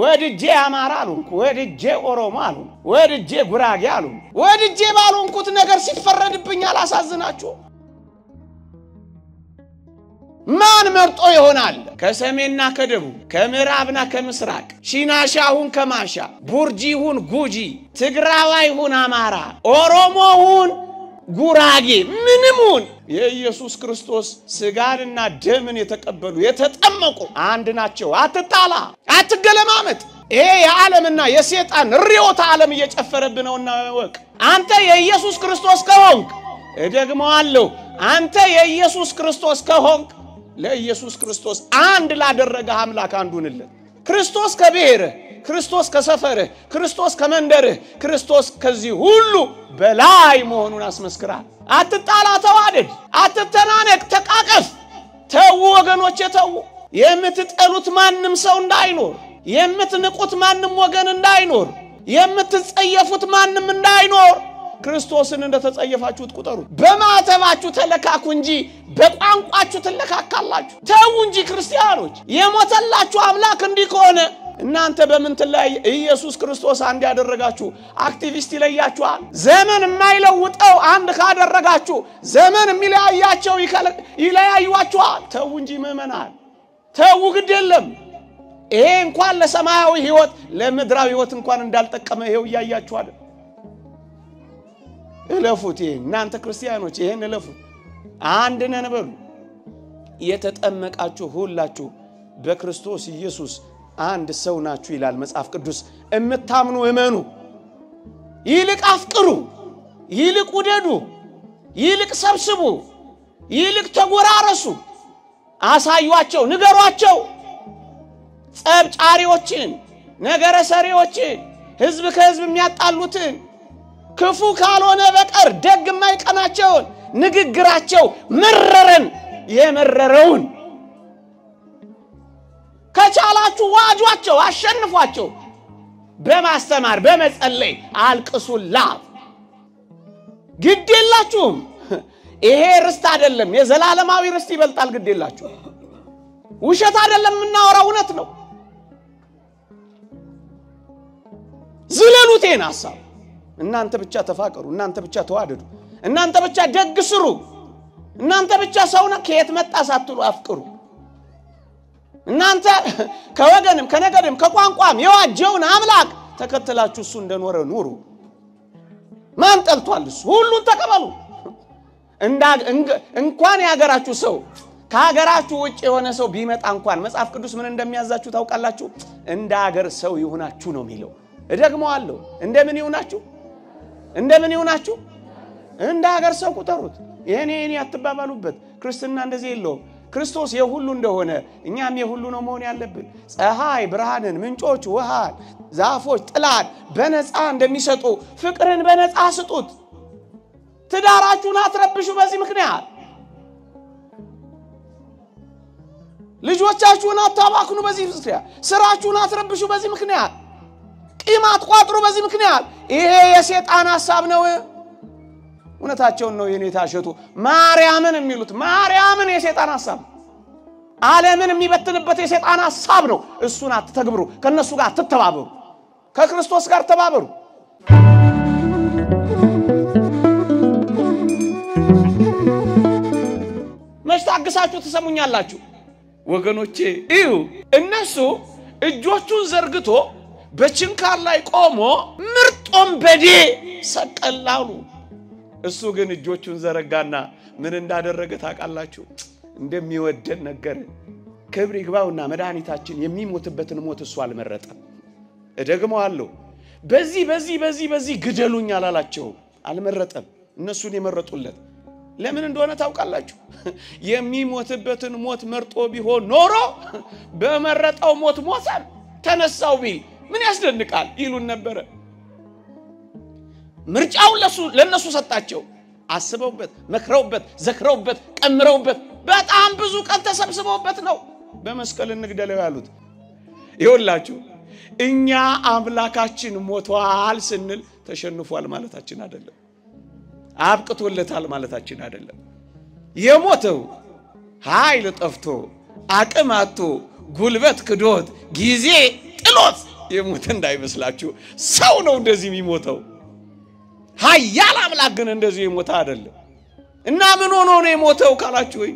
ወድጄ አማራ አሉንኩ፣ ወድጄ ኦሮሞ አሉን፣ ወድጄ ጉራጌ አልሆንኩ። ወድጄ ባልሆንኩት ነገር ሲፈረድብኝ አላሳዝናችሁ? ማን መርጦ ይሆናል? ከሰሜንና ከደቡብ ከምዕራብና ከምስራቅ ሺናሻ ሁን ከማሻ ቡርጂ ሁን ጉጂ ትግራዋይ ሁን አማራ ኦሮሞ ሁን ጉራጌ ምንም ሁን የኢየሱስ ክርስቶስ ስጋንና ደምን የተቀበሉ የተጠመቁ አንድ ናቸው። አትጣላ፣ አትገለማመጥ። ይሄ የዓለምና የሴጣን ርዮተ ዓለም እየጨፈረብ ነውና ወቅ አንተ የኢየሱስ ክርስቶስ ከሆንክ እደግመዋለሁ፣ አንተ የኢየሱስ ክርስቶስ ከሆንክ ለኢየሱስ ክርስቶስ አንድ ላደረገህ አምላክ አንዱንለት ክርስቶስ ከብሔርህ ክርስቶስ ከሰፈርህ ክርስቶስ ከመንደርህ ክርስቶስ ከዚህ ሁሉ በላይ መሆኑን አስመስክራል። አትጣላ፣ ተዋደድ፣ አትተናነቅ፣ ተቃቀፍ። ተዉ ወገኖቼ ተዉ። የምትጠሉት ማንም ሰው እንዳይኖር፣ የምትንቁት ማንም ወገን እንዳይኖር፣ የምትጸየፉት ማንም እንዳይኖር ክርስቶስን እንደተጸየፋችሁት ቁጠሩ። በማተባችሁ ተለካኩ እንጂ በቋንቋችሁ ትለካካላችሁ። ተዉ እንጂ ክርስቲያኖች፣ የሞተላችሁ አምላክ እንዲህ ከሆነ እናንተ በምን ላይ ኢየሱስ ክርስቶስ አንድ ያደረጋችሁ አክቲቪስት ይለያችኋል። ዘመን የማይለውጠው አንድ ካደረጋችሁ ዘመን የሚለያያቸው ይለያዩዋችኋል። ተው እንጂ ምእመናን፣ ተው፣ ግድ የለም። ይሄ እንኳን ለሰማያዊ ህይወት ለምድራዊ ህይወት እንኳን እንዳልጠቀመ ይሄው እያያችኋል። እለፉት። ይሄ እናንተ ክርስቲያኖች ይሄን እለፉት። አንድ ነን በሉ። የተጠመቃችሁ ሁላችሁ በክርስቶስ ኢየሱስ አንድ ሰው ናችሁ ይላል መጽሐፍ ቅዱስ። እምታምኑ እመኑ፣ ይልቅ አፍቅሩ፣ ይልቅ ውደዱ፣ ይልቅ ሰብስቡ፣ ይልቅ ተጎራረሱ፣ አሳዩአቸው፣ ንገሯቸው። ጸብ ጫሪዎችን፣ ነገረ ሰሪዎችን፣ ህዝብ ከህዝብ የሚያጣሉትን ክፉ ካልሆነ በቀር ደግ የማይቀናቸውን ንግግራቸው መረረን የመረረውን ከቻላችሁ ዋጇቸው፣ አሸንፏቸው። በማስተማር በመጸለይ አልቅሱላ ግድ የላችሁም። ይሄ ርስት አይደለም፣ የዘላለማዊ ርስት ይበልጣል። ግድ የላችሁ። ውሸት አይደለም የምናወራው፣ እውነት ነው። ዝለሉቴን ሐሳብ እናንተ ብቻ ተፋቀሩ፣ እናንተ ብቻ ተዋደዱ፣ እናንተ ብቻ ደግ ስሩ፣ እናንተ ብቻ ሰውነ ከየት መጣ ሳትሉ አፍቅሩ። እናንተ ከወገንም ከነገድም ከቋንቋም የዋጀውን አምላክ ተከትላችሁ እሱ እንደኖረ ኑሩ። ማን ጠልቷል? እሱ ሁሉን ተቀበሉ። እንኳን የሀገራችሁ ሰው ከሀገራችሁ ውጭ የሆነ ሰው ቢመጣ እንኳን መጽሐፍ ቅዱስ ምን እንደሚያዛችሁ ታውቃላችሁ? እንደ ሀገር ሰው ይሁናችሁ ነው የሚለው። እደግመዋለሁ። እንደምን ይሁናችሁ? እንደምን ይሁናችሁ? እንደ ሀገር ሰው ቁጠሩት። ይህኔ የኔ አትባባሉበት። ክርስትና እንደዚህ የለውም። ክርስቶስ የሁሉ እንደሆነ እኛም የሁሉ ነው መሆን ያለብን። ፀሐይ ብርሃንን፣ ምንጮች ውሃን፣ ዛፎች ጥላን በነፃ እንደሚሰጡ ፍቅርን በነፃ ስጡት። ትዳራችሁን አትረብሹ። በዚህ ምክንያት ልጆቻችሁን አታባክኑ። በዚህ ምክንያት ስራችሁን አትረብሹ። በዚህ ምክንያት ቂም አትቋጥሩ። በዚህ ምክንያት ይሄ የሴጣን ሀሳብ ነው። እውነታቸውን ነው የኔታ እሸቱ ማርያምን የሚሉት ማርያምን የሴጣን ሀሳብ ዓለምን የሚበትንበት የሴጣን ሀሳብ ነው እሱን አትተግብሩ ከእነሱ ጋር አትተባበሩ ከክርስቶስ ጋር ተባበሩ መች ታግሳችሁ ትሰሙኛላችሁ ወገኖቼ እዩ እነሱ እጆቹን ዘርግቶ በችንካር ላይ ቆሞ ምርጦን በዴ ሰቀላሉ እሱ ግን እጆቹን ዘረጋና ምን እንዳደረገ ታውቃላችሁ? እንደሚወደን ነገርን። ክብር ይግባውና መድኃኒታችን የሚሞትበትን ሞት እሱ አልመረጠም። እደግመዋለሁ፣ በዚህ በዚህ በዚህ በዚህ ግደሉኝ አላላቸው፣ አልመረጠም። እነሱን የመረጡለት ለምን እንደሆነ ታውቃላችሁ? የሚሞትበትን ሞት መርጦ ቢሆን ኖሮ በመረጠው ሞት ሞተም ተነሳው ቢል ምን ያስደንቃል ይሉን ነበረ። ምርጫውን ለእነሱ ሰጣቸው። አስበውበት፣ መክረውበት፣ ዘክረውበት፣ ቀምረውበት በጣም ብዙ ቀን ተሰብስበውበት ነው በመስቀል እንግደለው ያሉት። ይኸውላችሁ እኛ አምላካችን ሞቷል ስንል ተሸንፏል ማለታችን አይደለም፣ አብቅቶለታል ማለታችን አይደለም። የሞተው ኃይል ጠፍቶ አቅም አቶ ጉልበት ክዶት ጊዜ ጥሎት የሞተ እንዳይመስላችሁ። ሰው ነው እንደዚህ የሚሞተው። ኃያል አምላክ ግን እንደዚህ የሞተ አይደለም። እና ምን ሆኖ ነው የሞተው ካላችሁ ወይ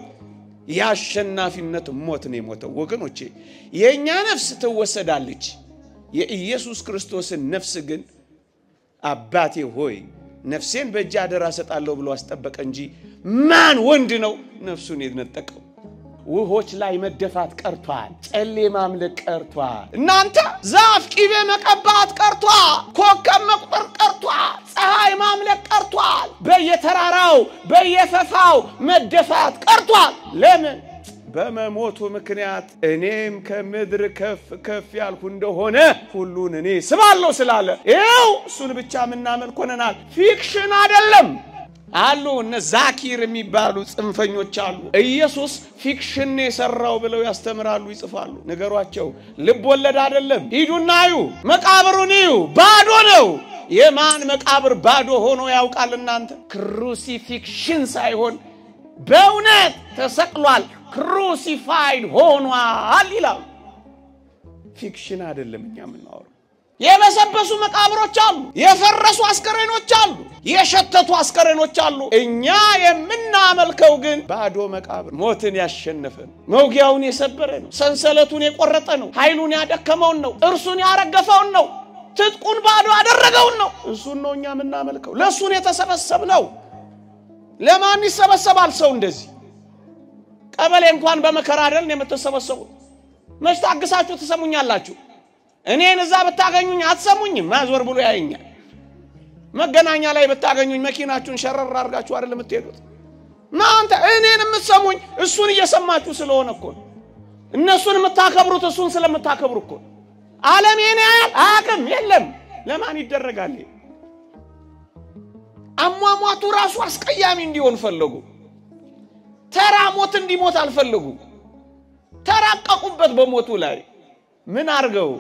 የአሸናፊነት ሞት ነው የሞተው። ወገኖቼ የእኛ ነፍስ ትወሰዳለች፣ የኢየሱስ ክርስቶስን ነፍስ ግን አባቴ ሆይ ነፍሴን በእጅ አደራ እሰጣለሁ ብሎ አስጠበቀ እንጂ ማን ወንድ ነው ነፍሱን የነጠቀው? ውሆች ላይ መደፋት ቀርቷል። ጨሌ ማምለክ ቀርቷል። እናንተ ዛፍ ቂቤ መቀባት ቀርቷል። ኮከብ መቁጠር ቀርቷል። ፀሐይ ማምለክ ቀርቷል። በየተራራው በየፈፋው መደፋት ቀርቷል። ለምን? በመሞቱ ምክንያት እኔም ከምድር ከፍ ከፍ ያልሁ እንደሆነ ሁሉን እኔ ስባለሁ ስላለ ይኸው እሱን ብቻ የምናመልክ ሆነናል። ፊክሽን አይደለም። አሉ እነ ዛኪር የሚባሉ ጽንፈኞች አሉ። ኢየሱስ ፊክሽን የሰራው ብለው ያስተምራሉ፣ ይጽፋሉ። ነገሯቸው ልብ ወለድ አይደለም። ሂዱና ዩ መቃብሩን እዩ፣ ባዶ ነው። የማን መቃብር ባዶ ሆኖ ያውቃል? እናንተ ክሩሲፊክሽን ሳይሆን በእውነት ተሰቅሏል፣ ክሩሲፋይድ ሆኗል ይላሉ። ፊክሽን አይደለም እኛ የምናወራው የበሰበሱ መቃብሮች አሉ፣ የፈረሱ አስከሬኖች አሉ፣ የሸተቱ አስከሬኖች አሉ። እኛ የምናመልከው ግን ባዶ መቃብር ሞትን ያሸነፈ ነው። መውጊያውን የሰበረ ነው። ሰንሰለቱን የቆረጠ ነው። ኃይሉን ያደከመውን ነው። እርሱን ያረገፈውን ነው። ትጥቁን ባዶ ያደረገውን ነው። እሱን ነው እኛ የምናመልከው። ለእሱን ነው። ለማን ይሰበሰባል ሰው እንደዚህ? ቀበሌ እንኳን በመከራ አይደል የምትሰበሰቡት? መች ታግሳችሁ ትሰሙኛላችሁ? እኔን እዛ ብታገኙኝ አትሰሙኝም። ማዞር ብሎ ያየኛል። መገናኛ ላይ ብታገኙኝ መኪናችሁን ሸረር አድርጋችሁ አይደል የምትሄዱት? እናንተ እኔን የምትሰሙኝ እሱን እየሰማችሁ ስለሆነ እኮ እነሱን የምታከብሩት እሱን ስለምታከብሩ እኮ ዓለም ይሄን ያህል አያውቅም። የለም ለማን ይደረጋል? አሟሟቱ ራሱ አስቀያሚ እንዲሆን ፈለጉ። ተራ ሞት እንዲሞት አልፈለጉ። ተራቀቁበት በሞቱ ላይ ምን አድርገው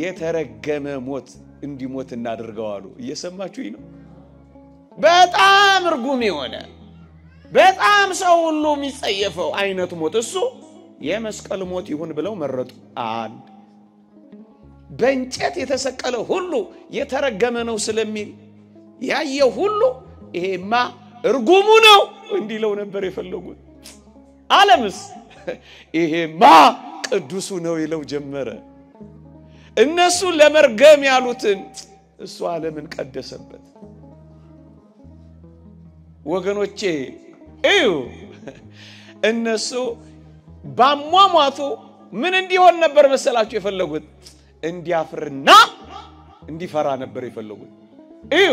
የተረገመ ሞት እንዲሞት እናድርገው አሉ። እየሰማችሁኝ ነው? በጣም እርጉም የሆነ በጣም ሰው ሁሉ የሚጸየፈው አይነት ሞት እሱ የመስቀል ሞት ይሁን ብለው መረጡ። አንድ በእንጨት የተሰቀለ ሁሉ የተረገመ ነው ስለሚል ያየ ሁሉ ይሄማ እርጉሙ ነው እንዲለው ነበር የፈለጉት። አለምስ ይሄማ ቅዱሱ ነው ይለው ጀመረ። እነሱ ለመርገም ያሉትን እሱ ዓለምን ቀደሰበት። ወገኖቼ እዩ፣ እነሱ ባሟሟቱ ምን እንዲሆን ነበር መሰላችሁ የፈለጉት? እንዲያፍርና እንዲፈራ ነበር የፈለጉት። እዩ፣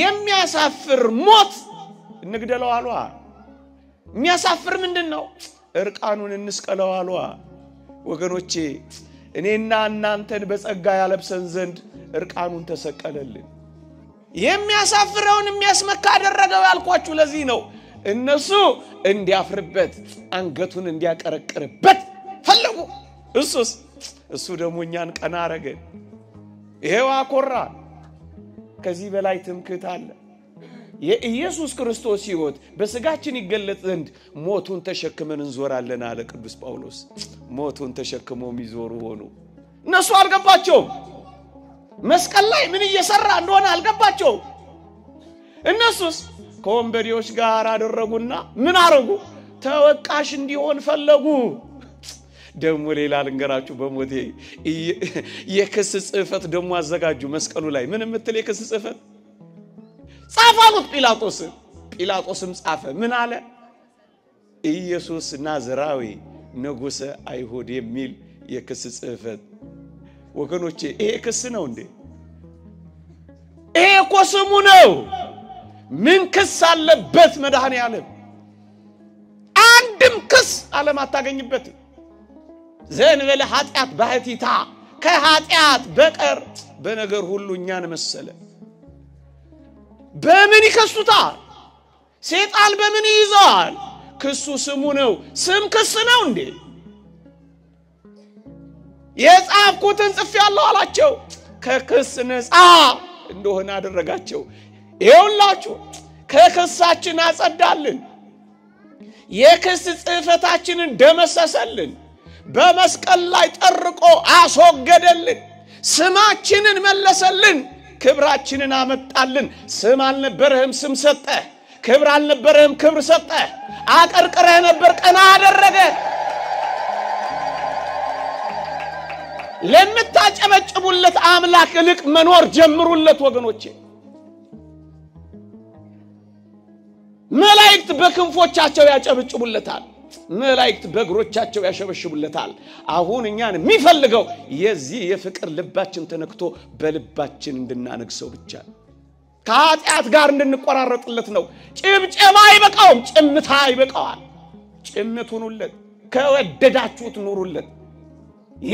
የሚያሳፍር ሞት እንግደለው አሏ። የሚያሳፍር ምንድን ነው? እርቃኑን እንስቀለው አሏ። ወገኖቼ እኔና እናንተን በጸጋ ያለብሰን ዘንድ እርቃኑን ተሰቀለልን። የሚያሳፍረውን የሚያስመካ አደረገው ያልኳችሁ ለዚህ ነው። እነሱ እንዲያፍርበት አንገቱን እንዲያቀረቅርበት ፈለጉ። እሱስ እሱ ደግሞ እኛን ቀና አረገን። ይሄው አኮራ ከዚህ በላይ ትምክህት አለ። የኢየሱስ ክርስቶስ ሕይወት በስጋችን ይገለጥ ዘንድ ሞቱን ተሸክመን እንዞራለን አለ ቅዱስ ጳውሎስ። ሞቱን ተሸክሞ የሚዞሩ ሆኑ። እነሱ አልገባቸውም። መስቀል ላይ ምን እየሰራ እንደሆነ አልገባቸውም። እነሱስ ከወንበዴዎች ጋር አደረጉና ምን አረጉ? ተወቃሽ እንዲሆን ፈለጉ። ደግሞ ሌላ ልንገራችሁ፣ በሞቴ የክስ ጽህፈት ደግሞ አዘጋጁ መስቀሉ ላይ ምን የምትል የክስ ጽህፈት ጻፍ አሉት ጲላጦስ። ጲላጦስም ጻፈ። ምን አለ? ኢየሱስ ናዝራዊ ንጉሠ አይሁድ የሚል የክስ ጽህፈት ወገኖቼ ይሄ ክስ ነው እንዴ? ይሄ እኮ ስሙ ነው። ምን ክስ አለበት መድኃኔ ዓለም? አንድም ክስ ዓለም አታገኝበትም። ዘእንበለ ኃጢአት ባሕቲታ ከኃጢአት በቀር በነገር ሁሉ እኛን መሰለ። በምን ይከሱታል? ሴጣን በምን ይይዘዋል? ክሱ ስሙ ነው። ስም ክስ ነው እንዴ? የጻፍኩትን ጽፌአለሁ አላቸው። ከክስ ነፃ እንደሆነ አደረጋቸው። ይኸውላችሁ ከክሳችን አጸዳልን። የክስ ጽህፈታችንን ደመሰሰልን። በመስቀል ላይ ጠርቆ አስወገደልን። ስማችንን መለሰልን። ክብራችንን አመጣልን። ስም አልነበረህም፣ ስም ሰጠ ክብር አልነበረህም፣ ክብር ሰጠ አቀርቅረህ ነበር፣ ቀና አደረገ። ለምታጨመጭቡለት አምላክ እልቅ መኖር ጀምሩለት ወገኖቼ። መላእክት በክንፎቻቸው ያጨበጭቡለታል። መላእክት በእግሮቻቸው ያሸበሽቡለታል። አሁን እኛን የሚፈልገው የዚህ የፍቅር ልባችን ተነክቶ በልባችን እንድናነግሰው ብቻ ከኃጢአት ጋር እንድንቆራረጥለት ነው። ጭብጨባ አይበቃውም፣ ጭምታ ይበቃዋል። ጭምት ሁኑለት፣ ከወደዳችሁት ኑሩለት።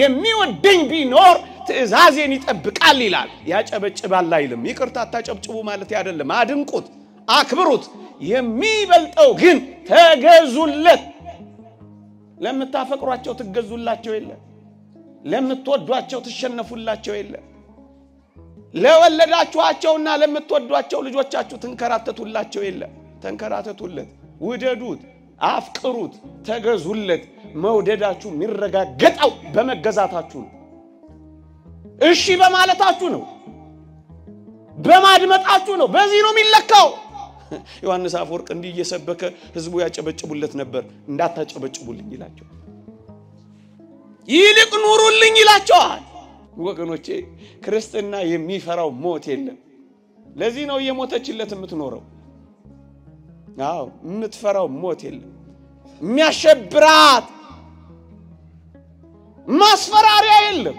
የሚወደኝ ቢኖር ትእዛዜን ይጠብቃል ይላል። ያጨበጭባል አይልም። ይቅርታ አታጨብጭቡ ማለት አይደለም። አድንቁት፣ አክብሩት። የሚበልጠው ግን ተገዙለት። ለምታፈቅሯቸው ትገዙላቸው የለ ለምትወዷቸው ትሸነፉላቸው የለ ለወለዳችኋቸውና ለምትወዷቸው ልጆቻችሁ ትንከራተቱላቸው የለ ተንከራተቱለት ውደዱት አፍቅሩት ተገዙለት መውደዳችሁ የሚረጋገጠው በመገዛታችሁ ነው እሺ በማለታችሁ ነው በማድመጣችሁ ነው በዚህ ነው የሚለካው ዮሐንስ አፈወርቅ እንዲህ እየሰበከ ህዝቡ ያጨበጭቡለት ነበር። እንዳታጨበጭቡልኝ ይላቸው፣ ይልቅ ኑሩልኝ ይላቸዋል። ወገኖቼ ክርስትና የሚፈራው ሞት የለም። ለዚህ ነው እየሞተችለት የምትኖረው። አዎ የምትፈራው ሞት የለም። የሚያሸብራት ማስፈራሪያ የለም።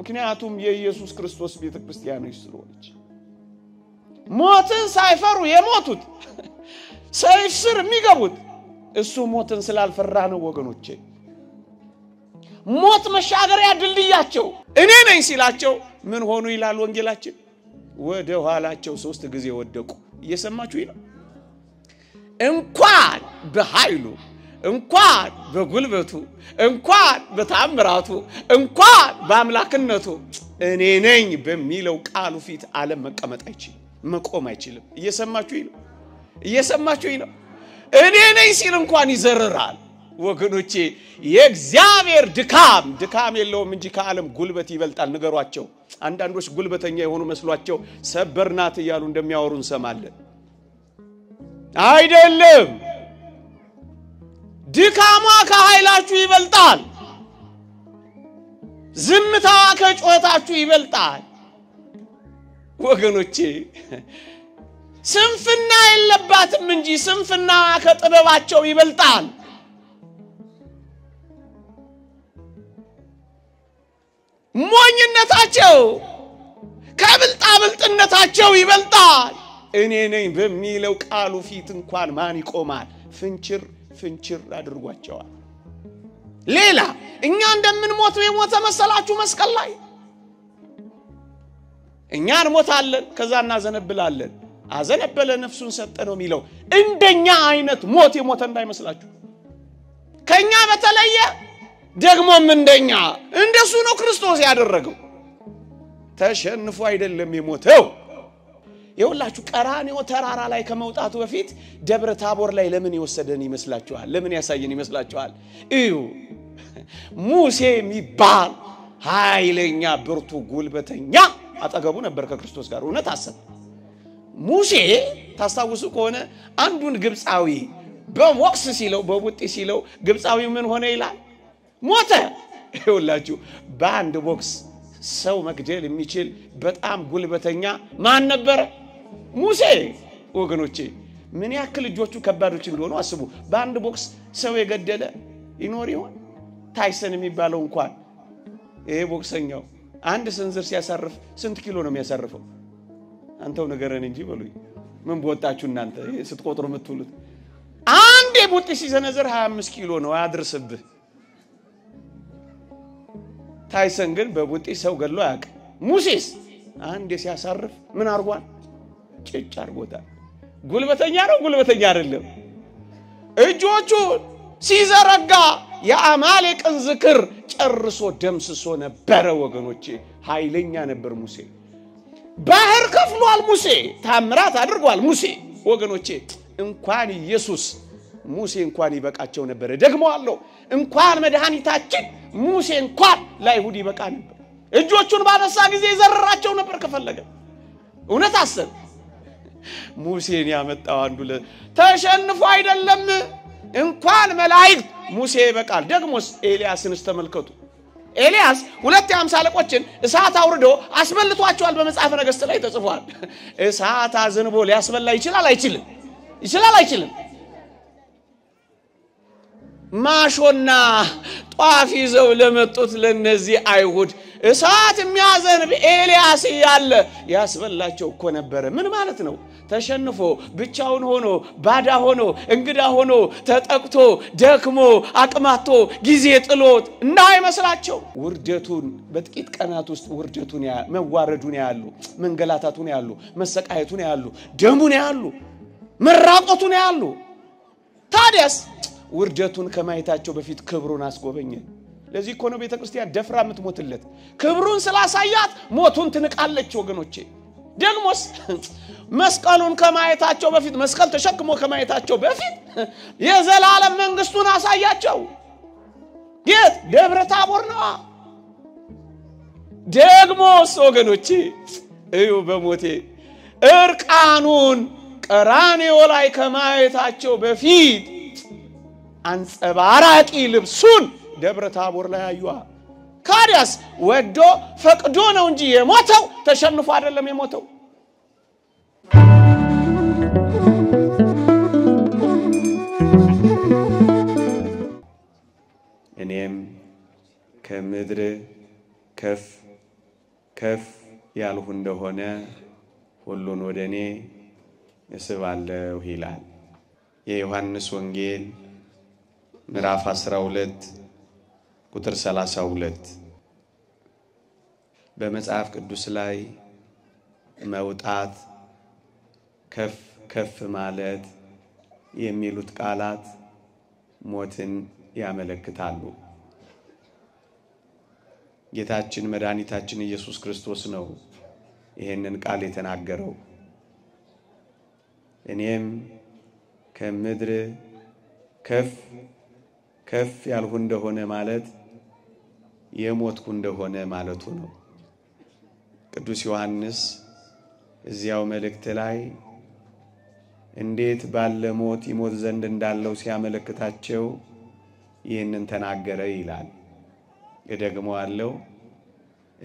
ምክንያቱም የኢየሱስ ክርስቶስ ቤተ ክርስቲያኖች ስለሆነች ሞትን ሳይፈሩ የሞቱት ሰይፍ ስር የሚገቡት እሱ ሞትን ስላልፈራ ነው ወገኖቼ። ሞት መሻገሪያ ድልድያቸው እኔ ነኝ ሲላቸው ምን ሆኑ ይላል ወንጌላችን። ወደ ኋላቸው ሶስት ጊዜ ወደቁ። እየሰማችሁ ይላል እንኳን በኃይሉ እንኳን በጉልበቱ እንኳን በታምራቱ እንኳን በአምላክነቱ እኔ ነኝ በሚለው ቃሉ ፊት ዓለም መቀመጥ አይችልም። መቆም አይችልም። እየሰማችሁ ነው፣ እየሰማችሁኝ ነው። እኔ ነኝ ሲል እንኳን ይዘርራል። ወገኖቼ የእግዚአብሔር ድካም ድካም የለውም እንጂ ከዓለም ጉልበት ይበልጣል። ንገሯቸው። አንዳንዶች ጉልበተኛ የሆኑ መስሏቸው ሰበርናት እያሉ እንደሚያወሩ እንሰማለን። አይደለም፣ ድካሟ ከኃይላችሁ ይበልጣል። ዝምታዋ ከጩኸታችሁ ይበልጣል። ወገኖቼ ስንፍና የለባትም እንጂ ስንፍና ከጥበባቸው ይበልጣል። ሞኝነታቸው ከብልጣብልጥነታቸው ይበልጣል። እኔ ነኝ በሚለው ቃሉ ፊት እንኳን ማን ይቆማል? ፍንችር ፍንችር አድርጓቸዋል። ሌላ እኛ እንደምንሞት የሞተ መሰላችሁ መስቀል ላይ እኛ እንሞታለን፣ ከዛ እናዘነብላለን። አዘነበለ ነፍሱን ሰጠ ነው የሚለው። እንደኛ አይነት ሞት የሞተ እንዳይመስላችሁ። ከእኛ በተለየ ደግሞም እንደኛ እንደሱ ነው ክርስቶስ ያደረገው። ተሸንፎ አይደለም የሞተው። የሁላችሁ ቀራኔው ተራራ ላይ ከመውጣቱ በፊት ደብረ ታቦር ላይ ለምን የወሰደን ይመስላችኋል? ለምን ያሳየን ይመስላችኋል? እዩ ሙሴ የሚባል ኃይለኛ ብርቱ ጉልበተኛ አጠገቡ ነበር ከክርስቶስ ጋር እውነት አሰብ ሙሴ ታስታውሱ ከሆነ አንዱን ግብፃዊ በወቅስ ሲለው በቡጢ ሲለው ግብፃዊ ምን ሆነ ይላል ሞተ ይውላችሁ በአንድ ቦክስ ሰው መግደል የሚችል በጣም ጉልበተኛ ማን ነበረ ሙሴ ወገኖቼ ምን ያክል እጆቹ ከባዶች እንደሆኑ አስቡ በአንድ ቦክስ ሰው የገደለ ይኖር ይሆን ታይሰን የሚባለው እንኳን ይሄ ቦክሰኛው አንድ ስንዝር ሲያሳርፍ ስንት ኪሎ ነው የሚያሳርፈው? አንተው ንገረን እንጂ በሉኝ። ምን በወጣችሁ እናንተ ስትቆጥሩ የምትውሉት። አንድ የቡጢ ሲዘነዘር 25 ኪሎ ነው አያድርስብህ። ታይሰን ግን በቡጢ ሰው ገሎ አያውቅም። ሙሴስ አንድ ሲያሳርፍ ምን አርጓል? ጭጭ አርጎታል። ጉልበተኛ ነው ጉልበተኛ አይደለም? እጆቹ ሲዘረጋ የአማሌቅን ዝክር ጨርሶ ደምስሶ ነበረ። ወገኖቼ ኃይለኛ ነበር ሙሴ። ባህር ከፍሏል ሙሴ። ታምራት አድርጓል ሙሴ። ወገኖቼ እንኳን ኢየሱስ ሙሴ እንኳን ይበቃቸው ነበረ። ደግሞ አለው እንኳን መድኃኒታችን ሙሴ እንኳን ለአይሁድ ይበቃ ነበር። እጆቹን ባነሳ ጊዜ ይዘርራቸው ነበር ከፈለገ። እውነት አሰብ ሙሴን ያመጣው አንዱ ተሸንፎ አይደለም እንኳን መላእክት ሙሴ ይበቃል። ደግሞስ ኤልያስንስ ተመልከቱ። ኤልያስ ሁለት የአምሳ አለቆችን እሳት አውርዶ አስበልቷቸዋል። በመጽሐፈ ነገሥት ላይ ተጽፏል። እሳት አዝንቦ ሊያስበላ ይችላል አይችልም? ይችላል አይችልም? ማሾና ጧፍ ይዘው ለመጡት ለነዚህ አይሁድ እሳት የሚያዘንብ ኤልያስ እያለ ያስበላቸው እኮ ነበረ። ምን ማለት ነው? ተሸንፎ ብቻውን ሆኖ ባዳ ሆኖ እንግዳ ሆኖ ተጠቅቶ ደክሞ አቅማቶ ጊዜ ጥሎት እና አይመስላቸው ውርደቱን በጥቂት ቀናት ውስጥ ውርደቱን መዋረዱን ያሉ መንገላታቱን ያሉ መሰቃየቱን ያሉ ደሙን ያሉ መራቆቱን ያሉ ታዲያስ ውርደቱን ከማየታቸው በፊት ክብሩን አስጎበኘ። ለዚህ እኮ ነው ቤተ ክርስቲያን ደፍራ የምትሞትለት። ክብሩን ስላሳያት ሞቱን ትንቃለች ወገኖቼ። ደግሞስ መስቀሉን ከማየታቸው በፊት መስቀል ተሸክሞ ከማየታቸው በፊት የዘላለም መንግስቱን አሳያቸው። የት? ደብረ ታቦር ነዋ። ደግሞስ ወገኖቼ እዩ፣ በሞቴ እርቃኑን ቀራኔዮ ላይ ከማየታቸው በፊት አንጸባራቂ ልብሱን ደብረ ታቦር ላይ አዩዋ። ካዲያስ ወዶ ፈቅዶ ነው እንጂ የሞተው ተሸንፎ አይደለም የሞተው። እኔም ከምድር ከፍ ከፍ ያልሁ እንደሆነ ሁሉን ወደ እኔ እስባለሁ ይላል የዮሐንስ ወንጌል ምዕራፍ 12 ቁጥር 32 በመጽሐፍ ቅዱስ ላይ መውጣት፣ ከፍ ከፍ ማለት የሚሉት ቃላት ሞትን ያመለክታሉ። ጌታችን መድኃኒታችን ኢየሱስ ክርስቶስ ነው ይህንን ቃል የተናገረው። እኔም ከምድር ከፍ ከፍ ያልሁ እንደሆነ ማለት የሞትኩ እንደሆነ ማለቱ ነው። ቅዱስ ዮሐንስ እዚያው መልእክት ላይ እንዴት ባለ ሞት ይሞት ዘንድ እንዳለው ሲያመለክታቸው ይህንን ተናገረ ይላል። ደግሞ አለው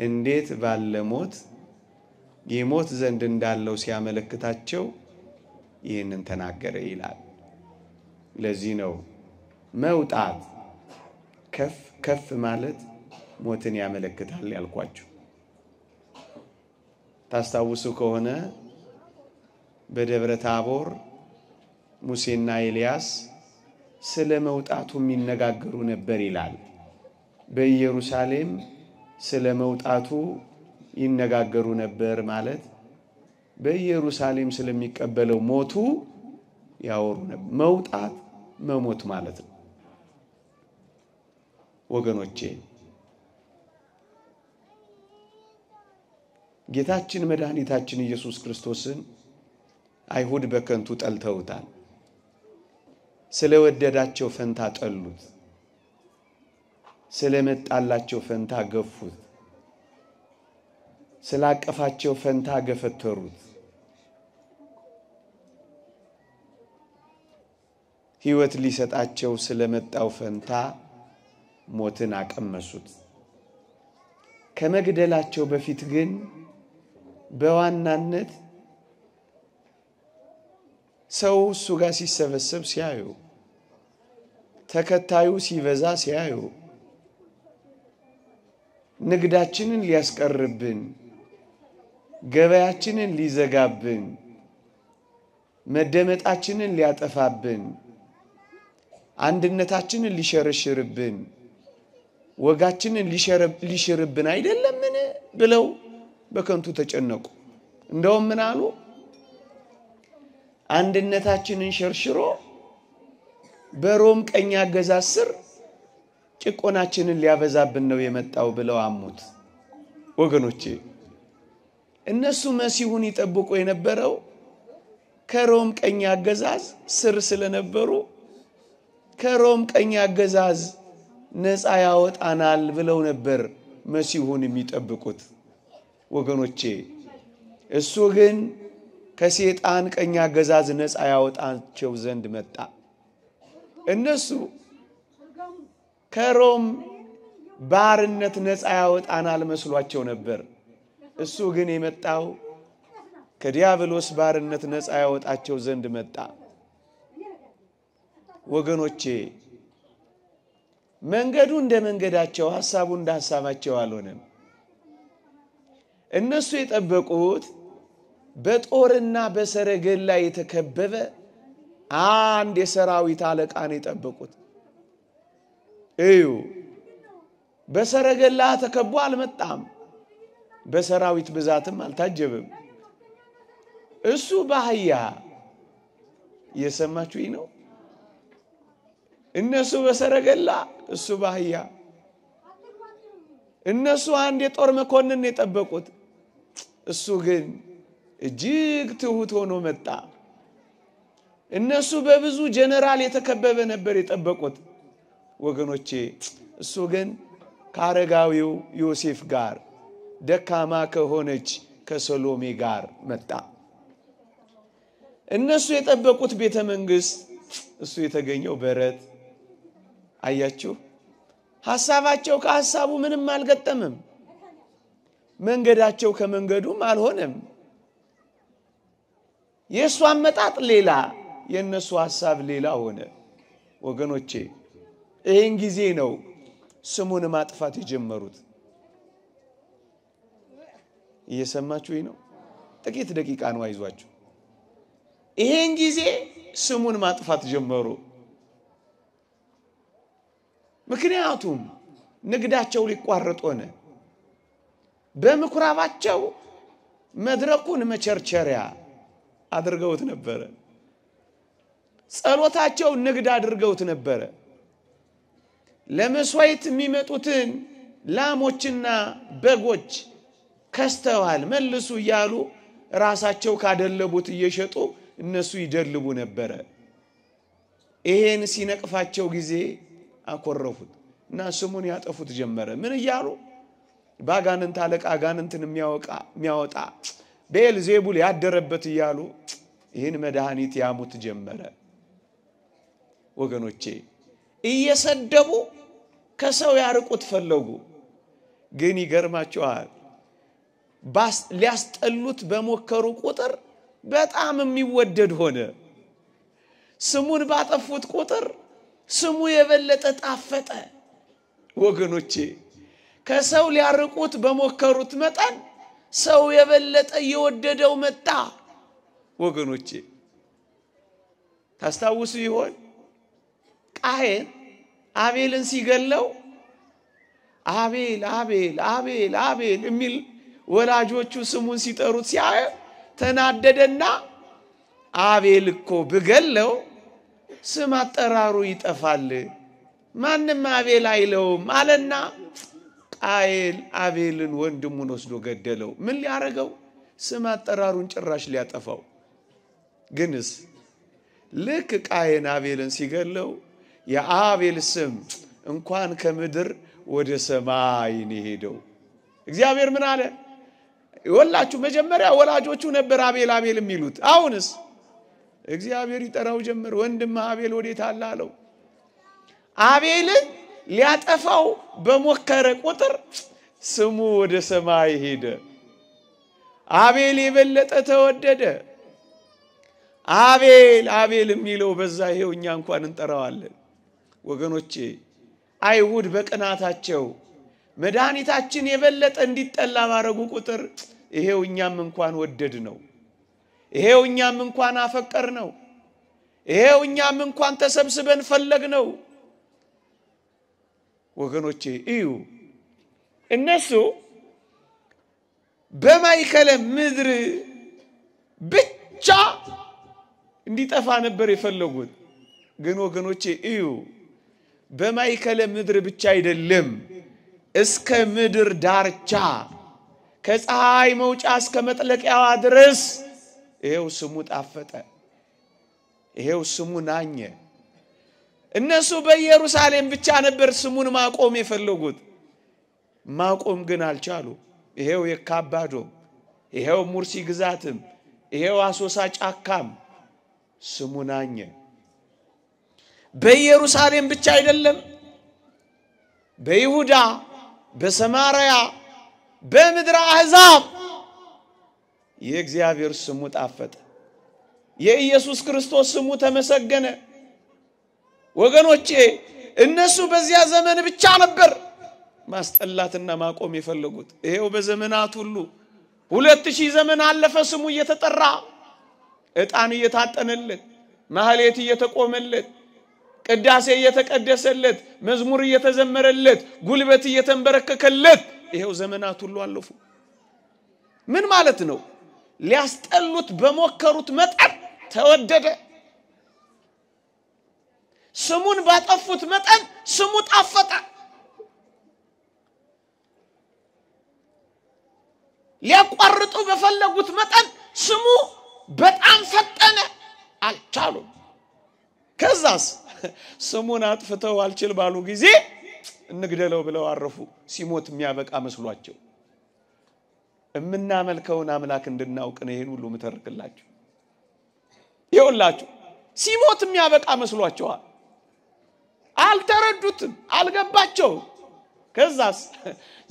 እንዴት ባለ ሞት ይሞት ዘንድ እንዳለው ሲያመለክታቸው ይህንን ተናገረ ይላል። ለዚህ ነው መውጣት ከፍ ከፍ ማለት ሞትን ያመለክታል ያልኳችሁ። ታስታውሱ ከሆነ በደብረ ታቦር ሙሴና ኤልያስ ስለ መውጣቱ የሚነጋገሩ ነበር ይላል። በኢየሩሳሌም ስለ መውጣቱ ይነጋገሩ ነበር ማለት በኢየሩሳሌም ስለሚቀበለው ሞቱ ያወሩ ነበር። መውጣት መሞት ማለት ነው ወገኖቼ። ጌታችን መድኃኒታችን ኢየሱስ ክርስቶስን አይሁድ በከንቱ ጠልተውታል። ስለወደዳቸው ፈንታ ጠሉት፣ ስለመጣላቸው ፈንታ ገፉት፣ ስላቀፋቸው ፈንታ ገፈተሩት። ሕይወት ሊሰጣቸው ስለመጣው ፈንታ ሞትን አቀመሱት። ከመግደላቸው በፊት ግን በዋናነት ሰው እሱ ጋር ሲሰበሰብ ሲያዩ፣ ተከታዩ ሲበዛ ሲያዩ፣ ንግዳችንን ሊያስቀርብን፣ ገበያችንን ሊዘጋብን፣ መደመጣችንን ሊያጠፋብን፣ አንድነታችንን ሊሸረሽርብን፣ ወጋችንን ሊሽርብን አይደለምን ብለው በከንቱ ተጨነቁ። እንደውም ምን አሉ? አንድነታችንን ሸርሽሮ በሮም ቀኝ አገዛዝ ስር ጭቆናችንን ሊያበዛብን ነው የመጣው ብለው አሙት። ወገኖቼ እነሱ መሲሁን ይጠብቁ የነበረው ከሮም ቀኝ አገዛዝ ስር ስለነበሩ ከሮም ቀኝ አገዛዝ ነፃ ያወጣናል ብለው ነበር መሲሁን የሚጠብቁት። ወገኖቼ እሱ ግን ከሴጣን ቀኝ አገዛዝ ነፃ ያወጣቸው ዘንድ መጣ። እነሱ ከሮም ባርነት ነፃ ያወጣናል መስሏቸው ነበር። እሱ ግን የመጣው ከዲያብሎስ ባርነት ነፃ ያወጣቸው ዘንድ መጣ። ወገኖቼ መንገዱ እንደ መንገዳቸው፣ ሐሳቡ እንደ ሐሳባቸው አልሆነም። እነሱ የጠበቁት በጦርና በሰረገላ የተከበበ አንድ የሰራዊት አለቃ ነው የጠበቁት። እዩ፣ በሰረገላ ተከቦ አልመጣም። በሰራዊት ብዛትም አልታጀበም። እሱ ባህያ እየሰማችሁኝ ነው። እነሱ በሰረገላ፣ እሱ ባህያ። እነሱ አንድ የጦር መኮንን የጠበቁት እሱ ግን እጅግ ትሁት ሆኖ መጣ። እነሱ በብዙ ጀነራል የተከበበ ነበር የጠበቁት ወገኖቼ። እሱ ግን ከአረጋዊው ዮሴፍ ጋር ደካማ ከሆነች ከሰሎሜ ጋር መጣ። እነሱ የጠበቁት ቤተ መንግስት፣ እሱ የተገኘው በረት። አያችሁ፣ ሀሳባቸው ከሀሳቡ ምንም አልገጠምም። መንገዳቸው ከመንገዱም አልሆነም። የእሱ አመጣጥ ሌላ፣ የእነሱ ሀሳብ ሌላ ሆነ። ወገኖቼ ይህን ጊዜ ነው ስሙን ማጥፋት የጀመሩት። እየሰማችሁ ነው። ጥቂት ደቂቃ ነው፣ አይዟችሁ። ይህን ጊዜ ስሙን ማጥፋት ጀመሩ። ምክንያቱም ንግዳቸው ሊቋረጥ ሆነ። በምኩራባቸው መድረኩን መቸርቸሪያ አድርገውት ነበረ። ጸሎታቸው ንግድ አድርገውት ነበረ። ለመስዋዕት የሚመጡትን ላሞችና በጎች ከስተዋል መልሱ እያሉ ራሳቸው ካደለቡት እየሸጡ እነሱ ይደልቡ ነበረ። ይሄን ሲነቅፋቸው ጊዜ አኮረፉት እና ስሙን ያጠፉት ጀመረ። ምን እያሉ በአጋንንት አለቃ አጋንንትን የሚያወጣ በኤልዜቡል ያደረበት እያሉ ይህን መድኃኒት ያሙት ጀመረ። ወገኖቼ እየሰደቡ ከሰው ያርቁት ፈለጉ። ግን ይገርማቸዋል፣ ሊያስጠሉት በሞከሩ ቁጥር በጣም የሚወደድ ሆነ። ስሙን ባጠፉት ቁጥር ስሙ የበለጠ ጣፈጠ። ወገኖቼ ከሰው ሊያርቁት በሞከሩት መጠን ሰው የበለጠ እየወደደው መጣ። ወገኖቼ ታስታውሱ ይሆን ቃየን አቤልን ሲገለው አቤል አቤል አቤል አቤል የሚል ወላጆቹ ስሙን ሲጠሩት ሲያየ ተናደደና አቤል እኮ ብገለው ስም አጠራሩ ይጠፋል፣ ማንም አቤል አይለውም አለና ቃየል አቤልን ወንድሙን ወስዶ ገደለው። ምን ሊያረገው? ስም አጠራሩን ጭራሽ ሊያጠፋው። ግንስ ልክ ቃየን አቤልን ሲገለው የአቤል ስም እንኳን ከምድር ወደ ሰማይ ነው የሄደው። እግዚአብሔር ምን አለ? ወላችሁ መጀመሪያ ወላጆቹ ነበር አቤል አቤል የሚሉት። አሁንስ እግዚአብሔር ይጠራው ጀመር። ወንድም አቤል ወዴት አለ አለው። አቤልን ሊያጠፋው በሞከረ ቁጥር ስሙ ወደ ሰማይ ሄደ። አቤል የበለጠ ተወደደ። አቤል አቤል የሚለው በዛ ይሄው እኛ እንኳን እንጠራዋለን። ወገኖቼ አይሁድ በቅናታቸው መድኃኒታችን የበለጠ እንዲጠላ ባረጉ ቁጥር ይሄው እኛም እንኳን ወደድ ነው፣ ይሄው እኛም እንኳን አፈቀር ነው፣ ይሄው እኛም እንኳን ተሰብስበን ፈለግ ነው። ወገኖቼ እዩ እነሱ በማይከለ ምድር ብቻ እንዲጠፋ ነበር የፈለጉት። ግን ወገኖቼ እዩ፣ በማይከለ ምድር ብቻ አይደለም፣ እስከ ምድር ዳርቻ ከፀሐይ መውጫ እስከ መጥለቂያዋ ድረስ ይሄው ስሙ ጣፈጠ፣ ይሄው ስሙ ናኘ። እነሱ በኢየሩሳሌም ብቻ ነበር ስሙን ማቆም የፈለጉት። ማቆም ግን አልቻሉ። ይሄው የካባዶም፣ ይሄው ሙርሲ ግዛትም፣ ይሄው አሶሳ ጫካም ስሙን አኘ። በኢየሩሳሌም ብቻ አይደለም፣ በይሁዳ፣ በሰማርያ፣ በምድር አሕዛብ የእግዚአብሔር ስሙ ጣፈጠ። የኢየሱስ ክርስቶስ ስሙ ተመሰገነ። ወገኖቼ እነሱ በዚያ ዘመን ብቻ ነበር ማስጠላትና ማቆም የፈለጉት። ይሄው በዘመናት ሁሉ ሁለት ሺህ ዘመን አለፈ ስሙ እየተጠራ ዕጣን እየታጠነለት ማህሌት እየተቆመለት ቅዳሴ እየተቀደሰለት መዝሙር እየተዘመረለት ጉልበት እየተንበረከከለት ይሄው ዘመናት ሁሉ አለፉ። ምን ማለት ነው? ሊያስጠሉት በሞከሩት መጠን ተወደደ። ስሙን ባጠፉት መጠን ስሙ ጣፈጠ። ሊያቋርጡ በፈለጉት መጠን ስሙ በጣም ፈጠነ። አልቻሉም። ከዛስ ስሙን አጥፍተው አልችል ባሉ ጊዜ እንግደለው ብለው አረፉ። ሲሞት የሚያበቃ መስሏቸው። የምናመልከውን አምላክ እንድናውቅ ነው ይህን ሁሉ ምተርክላችሁ። ይኸውላችሁ ሲሞት የሚያበቃ መስሏችኋል። አልተረዱትም፣ አልገባቸው። ከዛስ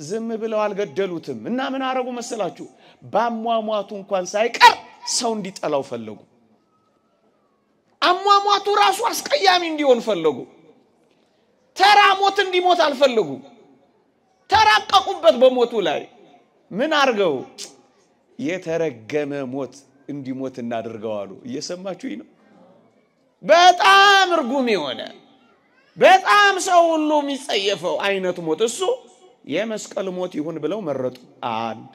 ዝም ብለው አልገደሉትም እና ምን አረጉ መሰላችሁ? በአሟሟቱ እንኳን ሳይቀር ሰው እንዲጠላው ፈለጉ። አሟሟቱ ራሱ አስቀያሚ እንዲሆን ፈለጉ። ተራ ሞት እንዲሞት አልፈለጉ። ተራቀቁበት በሞቱ ላይ ምን አርገው የተረገመ ሞት እንዲሞት እናድርገዋሉ። እየሰማችሁ ነው። በጣም እርጉም የሆነ በጣም ሰው ሁሉ የሚጸየፈው አይነት ሞት እሱ የመስቀል ሞት ይሁን ብለው መረጡ። አንድ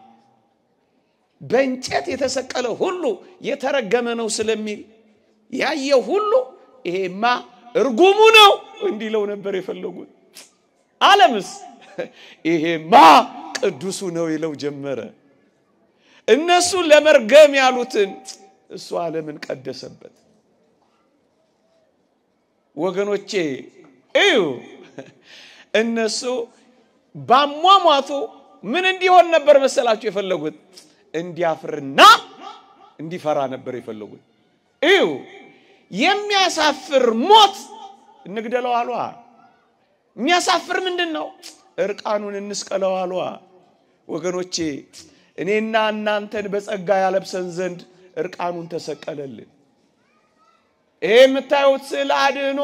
በእንጨት የተሰቀለ ሁሉ የተረገመ ነው ስለሚል ያየው ሁሉ ይሄማ እርጉሙ ነው እንዲለው ነበር የፈለጉት። ዓለምስ ይሄማ ቅዱሱ ነው ይለው ጀመረ። እነሱ ለመርገም ያሉትን እሱ ዓለምን ቀደሰበት። ወገኖቼ እዩ እነሱ ባሟሟቱ ምን እንዲሆን ነበር መሰላችሁ የፈለጉት? እንዲያፍርና እንዲፈራ ነበር የፈለጉት። እዩ የሚያሳፍር ሞት እንግደለው አሏ። የሚያሳፍር ምንድን ነው? እርቃኑን እንስቀለው አሏ። ወገኖቼ እኔና እናንተን በጸጋ ያለብሰን ዘንድ እርቃኑን ተሰቀለልን። ይሄ የምታዩት ስዕል አድህኖ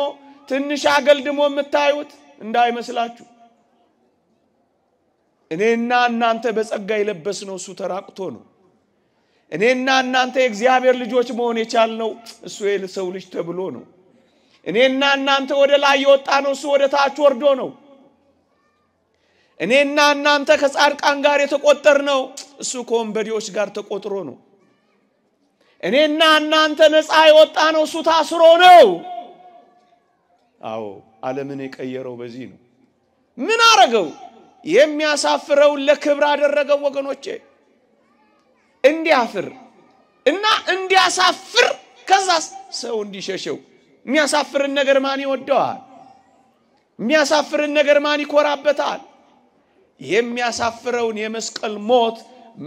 ትንሽ አገልድሞ የምታዩት እንዳይመስላችሁ። እኔና እናንተ በጸጋ የለበስነው እሱ ተራቁቶ ነው። እኔና እናንተ የእግዚአብሔር ልጆች መሆን የቻልነው እሱ የሰው ልጅ ተብሎ ነው። እኔና እናንተ ወደ ላይ የወጣ ነው እሱ ወደ ታች ወርዶ ነው። እኔና እናንተ ከጻድቃን ጋር የተቆጠር ነው እሱ ከወንበዴዎች ጋር ተቆጥሮ ነው። እኔና እናንተ ነፃ የወጣ ነው እሱ ታስሮ ነው። አዎ ዓለምን የቀየረው በዚህ ነው። ምን አረገው? የሚያሳፍረውን ለክብር አደረገው። ወገኖቼ እንዲያፍር እና እንዲያሳፍር ከዛ ሰው እንዲሸሸው። የሚያሳፍርን ነገር ማን ይወደዋል? የሚያሳፍርን ነገር ማን ይኮራበታል? የሚያሳፍረውን የመስቀል ሞት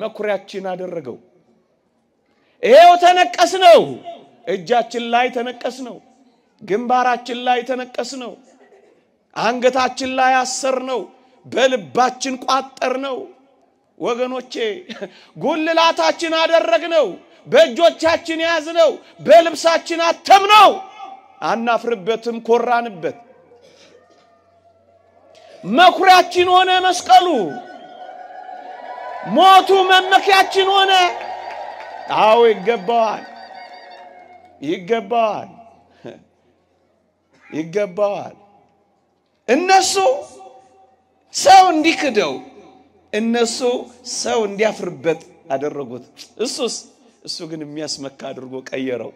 መኩሪያችን አደረገው። ይሄው ተነቀስ ነው፣ እጃችን ላይ ተነቀስ ነው። ግንባራችን ላይ ተነቀስ ነው፣ አንገታችን ላይ አሰር ነው፣ በልባችን ቋጠር ነው። ወገኖቼ ጉልላታችን አደረግ ነው፣ በእጆቻችን ያዝ ነው፣ በልብሳችን አተም ነው። አናፍርበትም፣ ኮራንበት። መኩሪያችን ሆነ መስቀሉ፣ ሞቱ መመኪያችን ሆነ። አዎ ይገባዋል፣ ይገባዋል። ይገባዋል። እነሱ ሰው እንዲክደው፣ እነሱ ሰው እንዲያፍርበት አደረጉት። እሱስ እሱ ግን የሚያስመካ አድርጎ ቀየረው፣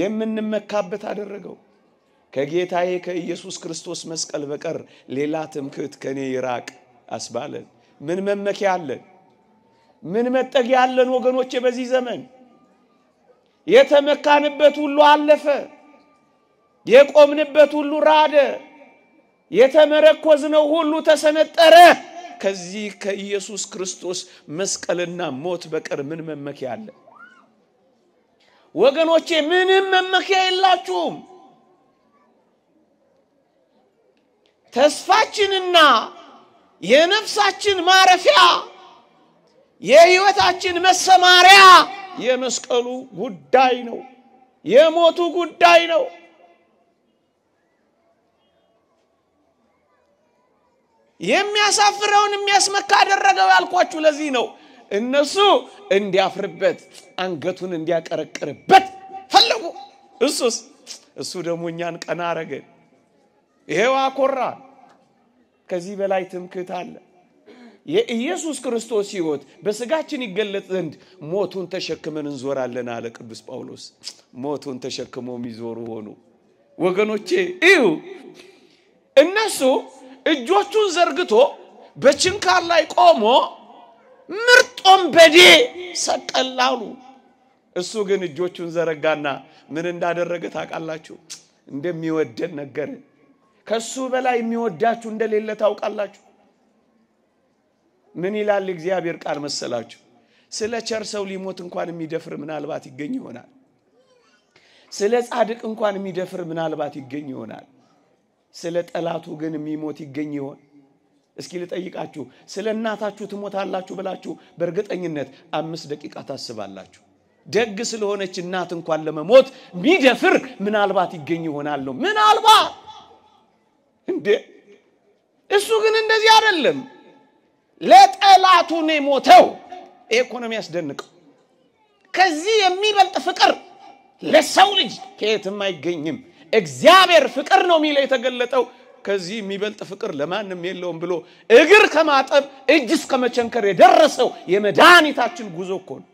የምንመካበት አደረገው። ከጌታዬ ከኢየሱስ ክርስቶስ መስቀል በቀር ሌላ ትምክህት ከኔ ይራቅ አስባለን። ምን መመኪያ አለን? ምን መጠጊያ አለን? ወገኖቼ በዚህ ዘመን የተመካንበት ሁሉ አለፈ። የቆምንበት ሁሉ ራደ፣ የተመረኮዝነው ሁሉ ተሰነጠረ። ከዚህ ከኢየሱስ ክርስቶስ መስቀልና ሞት በቀር ምን መመኪያ አለ? ወገኖቼ ምንም መመኪያ የላችሁም። ተስፋችንና የነፍሳችን ማረፊያ የሕይወታችን መሰማሪያ የመስቀሉ ጉዳይ ነው፣ የሞቱ ጉዳይ ነው። የሚያሳፍረውን የሚያስመካ አደረገው ያልኳችሁ ለዚህ ነው። እነሱ እንዲያፍርበት አንገቱን እንዲያቀረቅርበት ፈለጉ። እሱስ እሱ ደግሞ እኛን ቀና አረገን፣ ይሄው አኮራ ከዚህ በላይ ትምክህት አለ? የኢየሱስ ክርስቶስ ሕይወት በስጋችን ይገለጥ ዘንድ ሞቱን ተሸክመን እንዞራለን አለ ቅዱስ ጳውሎስ። ሞቱን ተሸክሞ የሚዞሩ ሆኑ። ወገኖቼ እዩ እነሱ እጆቹን ዘርግቶ በችንካር ላይ ቆሞ ምርጥ ወንበዴ ሰቀላሉ። እሱ ግን እጆቹን ዘረጋና ምን እንዳደረገ ታውቃላችሁ? እንደሚወደን ነገር ከሱ በላይ የሚወዳችሁ እንደሌለ ታውቃላችሁ። ምን ይላል እግዚአብሔር ቃል መሰላችሁ? ስለ ቸር ሰው ሊሞት እንኳን የሚደፍር ምናልባት ይገኝ ይሆናል። ስለ ጻድቅ እንኳን የሚደፍር ምናልባት ይገኝ ይሆናል። ስለ ጠላቱ ግን የሚሞት ይገኝ ይሆን? እስኪ ልጠይቃችሁ። ስለ እናታችሁ ትሞታላችሁ ብላችሁ በእርግጠኝነት አምስት ደቂቃ ታስባላችሁ። ደግ ስለሆነች እናት እንኳን ለመሞት ሚደፍር ምናልባት ይገኝ ይሆናል ምናልባት እንዴ! እሱ ግን እንደዚህ አይደለም። ለጠላቱ ነው የሞተው። ኢኮኖሚ ያስደንቀው። ከዚህ የሚበልጥ ፍቅር ለሰው ልጅ ከየትም አይገኝም። እግዚአብሔር ፍቅር ነው የሚለው የተገለጠው ከዚህ የሚበልጥ ፍቅር ለማንም የለውም ብሎ እግር ከማጠብ እጅ እስከ መቸንከር የደረሰው የመድኃኒታችን ጉዞ እኮ ነው።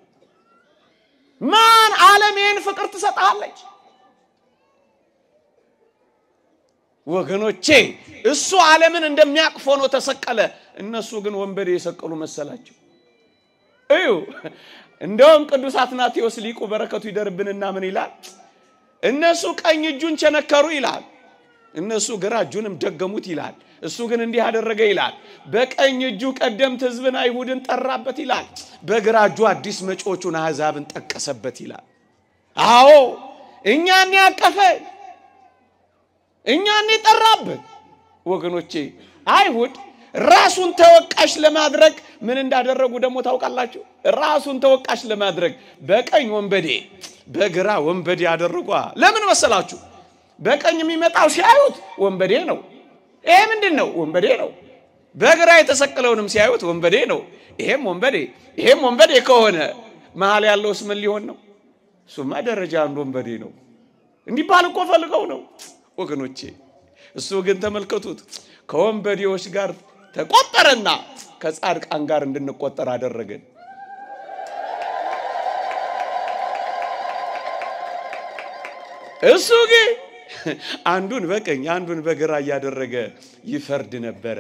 ማን ዓለም ይህን ፍቅር ትሰጣለች? ወገኖቼ እሱ ዓለምን እንደሚያቅፎ ነው ተሰቀለ። እነሱ ግን ወንበዴ የሰቀሉ መሰላቸው። እዩ፣ እንደውም ቅዱስ አትናቴዎስ ሊቁ በረከቱ ይደርብንና ምን ይላል? እነሱ ቀኝ እጁን ቸነከሩ ይላል። እነሱ ግራ እጁንም ደገሙት ይላል። እሱ ግን እንዲህ አደረገ ይላል። በቀኝ እጁ ቀደምት ህዝብን አይሁድን ጠራበት ይላል። በግራ እጁ አዲስ መጪዎቹን አሕዛብን ጠቀሰበት ይላል። አዎ እኛን ያቀፈ እኛን የጠራበት ወገኖቼ አይሁድ ራሱን ተወቃሽ ለማድረግ ምን እንዳደረጉ ደግሞ ታውቃላችሁ? ራሱን ተወቃሽ ለማድረግ በቀኝ ወንበዴ በግራ ወንበዴ አደረጓ። ለምን መሰላችሁ? በቀኝ የሚመጣው ሲያዩት ወንበዴ ነው። ይሄ ምንድን ነው? ወንበዴ ነው። በግራ የተሰቀለውንም ሲያዩት ወንበዴ ነው። ይሄም ወንበዴ፣ ይሄም ወንበዴ ከሆነ መሀል ያለውስ ምን ሊሆን ነው? እሱማ ደረጃ አንድ ወንበዴ ነው። እንዲባል እኮ ፈልገው ነው ወገኖቼ። እሱ ግን ተመልከቱት ከወንበዴዎች ጋር ተቆጠረና ከጻድቃን ጋር እንድንቆጠር አደረገን። እሱ ግን አንዱን በቀኝ አንዱን በግራ እያደረገ ይፈርድ ነበረ።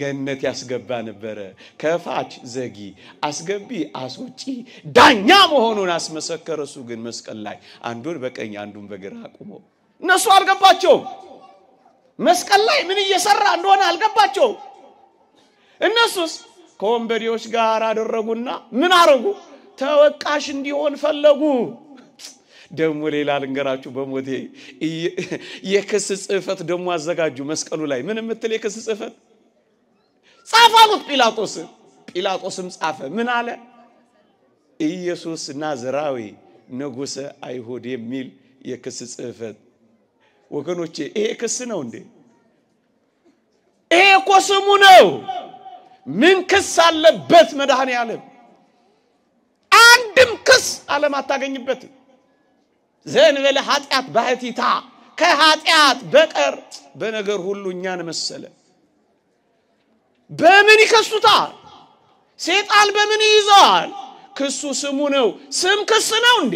ገነት ያስገባ ነበረ። ከፋች ዘጊ፣ አስገቢ አስውጪ ዳኛ መሆኑን አስመሰከረ። እሱ ግን መስቀል ላይ አንዱን በቀኝ አንዱን በግራ አቁሞ እነሱ አልገባቸውም። መስቀል ላይ ምን እየሰራ እንደሆነ አልገባቸውም። እነሱስ ከወንበዴዎች ጋር አደረጉና ምን አረጉ? ተወቃሽ እንዲሆን ፈለጉ። ደግሞ ሌላ ልንገራችሁ፣ በሞቴ የክስ ጽህፈት ደግሞ አዘጋጁ። መስቀሉ ላይ ምን የምትል የክስ ጽህፈት ጻፍ አሉት ጲላጦስ። ጲላጦስም ጻፈ። ምን አለ? ኢየሱስ ናዝራዊ ንጉሠ አይሁድ የሚል የክስ ጽህፈት ወገኖቼ ይሄ ክስ ነው እንዴ? ይሄ እኮ ስሙ ነው። ምን ክስ አለበት መድኃኔ ዓለም? አንድም ክስ ዓለም አታገኝበትም። ዘእንበለ ኃጢአት ባህቲታ ከኃጢአት በቀር በነገር ሁሉ እኛን መሰለ። በምን ይከሱታል? ሴጣን በምን ይይዘዋል? ክሱ ስሙ ነው። ስም ክስ ነው እንዴ?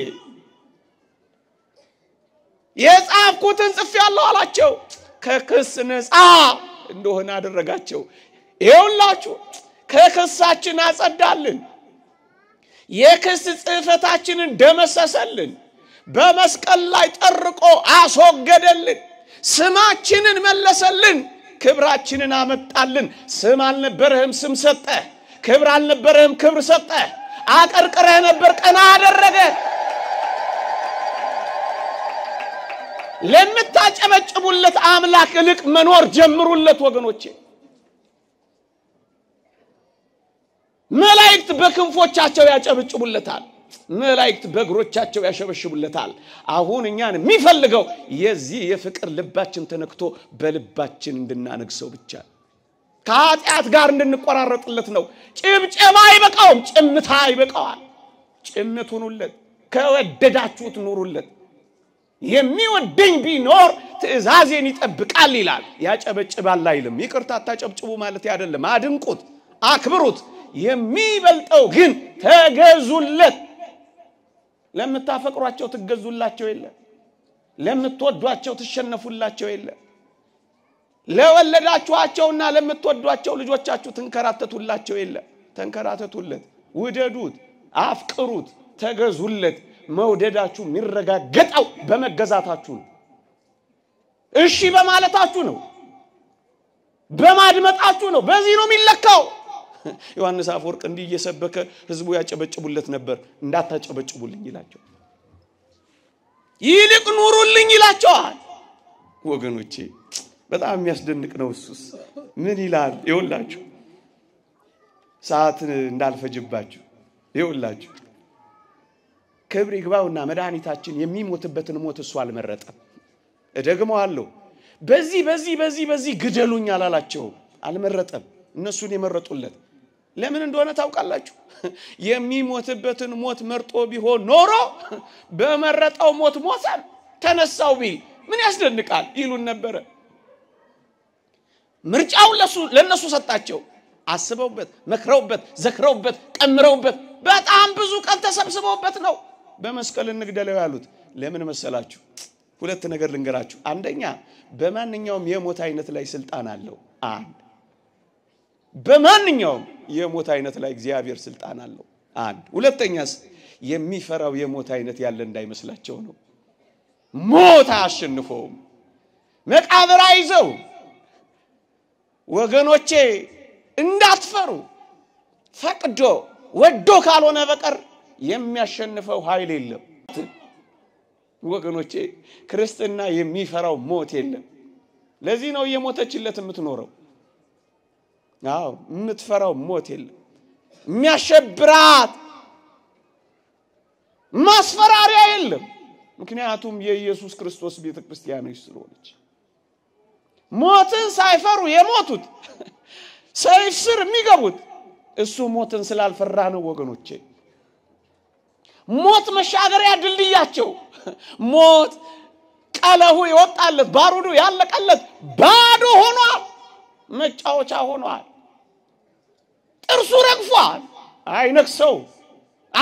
የጻፍኩትን ያለው አላቸው። ከክስ ነፃ እንደሆነ አደረጋቸው። ይኸውላችሁ ከክሳችን አጸዳልን፣ የክስ ጽሕፈታችንን ደመሰሰልን፣ በመስቀል ላይ ጠርቆ አስወገደልን፣ ስማችንን መለሰልን፣ ክብራችንን አመጣልን። ስም አልነበረህም፣ ስም ሰጠ ክብር አልነበረህም፣ ክብር ሰጠ አቀርቅረህ ነበር፣ ቀና አደረገ። ለምታጨበጭቡለት አምላክ እልቅ መኖር ጀምሩለት ወገኖቼ። መላእክት በክንፎቻቸው ያጨበጭቡለታል። መላእክት በእግሮቻቸው ያሸበሽቡለታል። አሁን እኛን የሚፈልገው የዚህ የፍቅር ልባችን ተነክቶ በልባችን እንድናነግሰው ብቻ ከኃጢአት ጋር እንድንቆራረጥለት ነው። ጭብጨባ አይበቃውም፣ ጭምታ ይበቃዋል። ጭምት ሁኑለት፣ ከወደዳችሁት ኑሩለት። የሚወደኝ ቢኖር ትእዛዜን ይጠብቃል ይላል። ያጨበጭባል አይልም። ይቅርታ አታጨብጭቡ ማለት አይደለም። አድንቁት፣ አክብሩት የሚበልጠው ግን ተገዙለት። ለምታፈቅሯቸው ትገዙላቸው የለ፣ ለምትወዷቸው ትሸነፉላቸው የለ፣ ለወለዳችኋቸውና ለምትወዷቸው ልጆቻችሁ ትንከራተቱላቸው የለ። ተንከራተቱለት፣ ውደዱት፣ አፍቅሩት፣ ተገዙለት። መውደዳችሁ የሚረጋገጠው በመገዛታችሁ ነው። እሺ በማለታችሁ ነው። በማድመጣችሁ ነው። በዚህ ነው የሚለካው። ዮሐንስ አፈወርቅ እንዲህ እየሰበከ ህዝቡ ያጨበጭቡለት ነበር። እንዳታጨበጭቡልኝ ይላቸው፣ ይልቅ ኑሩልኝ ይላቸዋል። ወገኖቼ በጣም የሚያስደንቅ ነው። እሱስ ምን ይላል? ይኸውላችሁ ሰዓት እንዳልፈጅባችሁ ይኸውላችሁ ክብር ይግባውና መድኃኒታችን የሚሞትበትን ሞት እሱ አልመረጠም። እደግመዋለሁ፣ በዚህ በዚህ በዚህ በዚህ ግደሉኝ አላላቸውም፣ አልመረጠም። እነሱን የመረጡለት ለምን እንደሆነ ታውቃላችሁ? የሚሞትበትን ሞት መርጦ ቢሆን ኖሮ በመረጠው ሞት ሞተም ተነሳው ቢል ምን ያስደንቃል ይሉን ነበረ። ምርጫውን ለእነሱ ሰጣቸው። አስበውበት፣ መክረውበት፣ ዘክረውበት፣ ቀምረውበት በጣም ብዙ ቀን ተሰብስበውበት ነው በመስቀል እንግደለው ያሉት። ለምን መሰላችሁ? ሁለት ነገር ልንገራችሁ። አንደኛ በማንኛውም የሞት አይነት ላይ ስልጣን አለው። አንድ በማንኛውም የሞት አይነት ላይ እግዚአብሔር ስልጣን አለው። አንድ ሁለተኛስ የሚፈራው የሞት አይነት ያለ እንዳይመስላቸው ነው። ሞት አያሸንፈውም፣ መቃብር አይዘው። ወገኖቼ እንዳትፈሩ ፈቅዶ ወዶ ካልሆነ በቀር የሚያሸንፈው ኃይል የለም። ወገኖቼ ክርስትና የሚፈራው ሞት የለም። ለዚህ ነው እየሞተችለት የምትኖረው። አዎ የምትፈራው ሞት የለም። የሚያሸብራት ማስፈራሪያ የለም። ምክንያቱም የኢየሱስ ክርስቶስ ቤተ ክርስቲያኖች ስለሆነች ሞትን ሳይፈሩ የሞቱት ሰይፍ ስር የሚገቡት እሱ ሞትን ስላልፈራ ነው ወገኖቼ። ሞት መሻገሪያ ድልድያቸው፣ ሞት ቀለሁ የወጣለት ባሩዱ ያለቀለት ባዶ ሆኗል፣ መጫወቻ ሆኗል። እርሱ ረግፏል። ነክሰው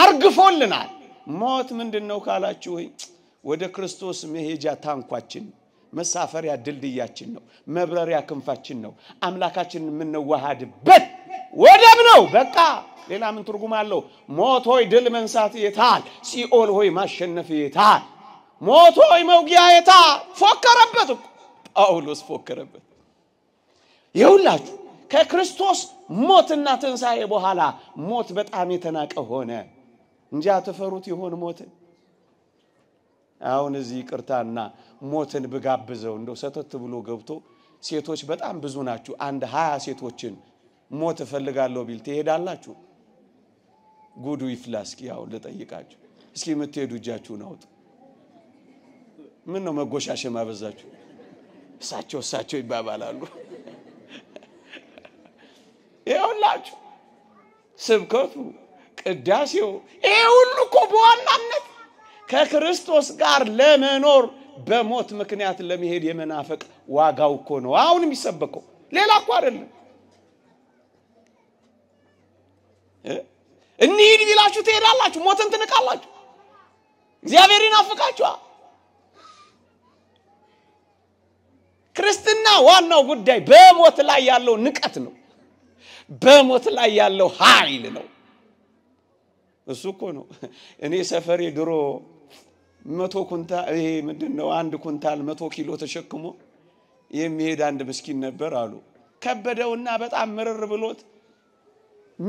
አርግፎልናል። ሞት ምንድን ነው ካላችሁ ወደ ክርስቶስ መሄጃ ታንኳችን መሳፈሪያ ድልድያችን ነው። መብረሪያ ክንፋችን ነው። አምላካችንን የምንዋሃድበት ወደብ ነው። በቃ ሌላ ምን ትርጉም አለው? ሞት ሆይ ድል መንሳት የታል? ሲኦል ሆይ ማሸነፍ የታል? ሞት ሆይ መውጊያ የታል? ፎከረበት ጳውሎስ ፎከረበት። ይሁላችሁ ከክርስቶስ ሞትና ትንሣኤ በኋላ ሞት በጣም የተናቀ ሆነ እንጂ አትፈሩት ይሆን ሞትን? አሁን እዚህ ቅርታና ሞትን ብጋብዘው እንደው ሰተት ብሎ ገብቶ ሴቶች በጣም ብዙ ናችሁ፣ አንድ ሀያ ሴቶችን ሞት እፈልጋለሁ ቢል ትሄዳላችሁ? ጉዱ ይፍላ። እስኪ አሁን ልጠይቃችሁ፣ እስኪ የምትሄዱ እጃችሁን አውጡ። ምን ነው መጎሻሸም አበዛችሁ? እሳቸው እሳቸው ይባባላሉ። ይኸውላችሁ ስብከቱ፣ ቅዳሴው ይሄ ሁሉ እኮ በዋናነት ከክርስቶስ ጋር ለመኖር በሞት ምክንያት ለመሄድ የመናፈቅ ዋጋው እኮ ነው። አሁን የሚሰበከው ሌላ እኮ አይደለም። እንሂድ ቢላችሁ ትሄዳላችሁ፣ ሞትን ትንቃላችሁ። እግዚአብሔር ይናፍቃችኋል። ክርስትና ዋናው ጉዳይ በሞት ላይ ያለው ንቀት ነው። በሞት ላይ ያለው ኃይል ነው። እሱ እኮ ነው። እኔ ሰፈሬ ድሮ መቶ ኩንታል ይሄ ምንድን ነው አንድ ኩንታል መቶ ኪሎ ተሸክሞ የሚሄድ አንድ ምስኪን ነበር አሉ። ከበደውና በጣም ምርር ብሎት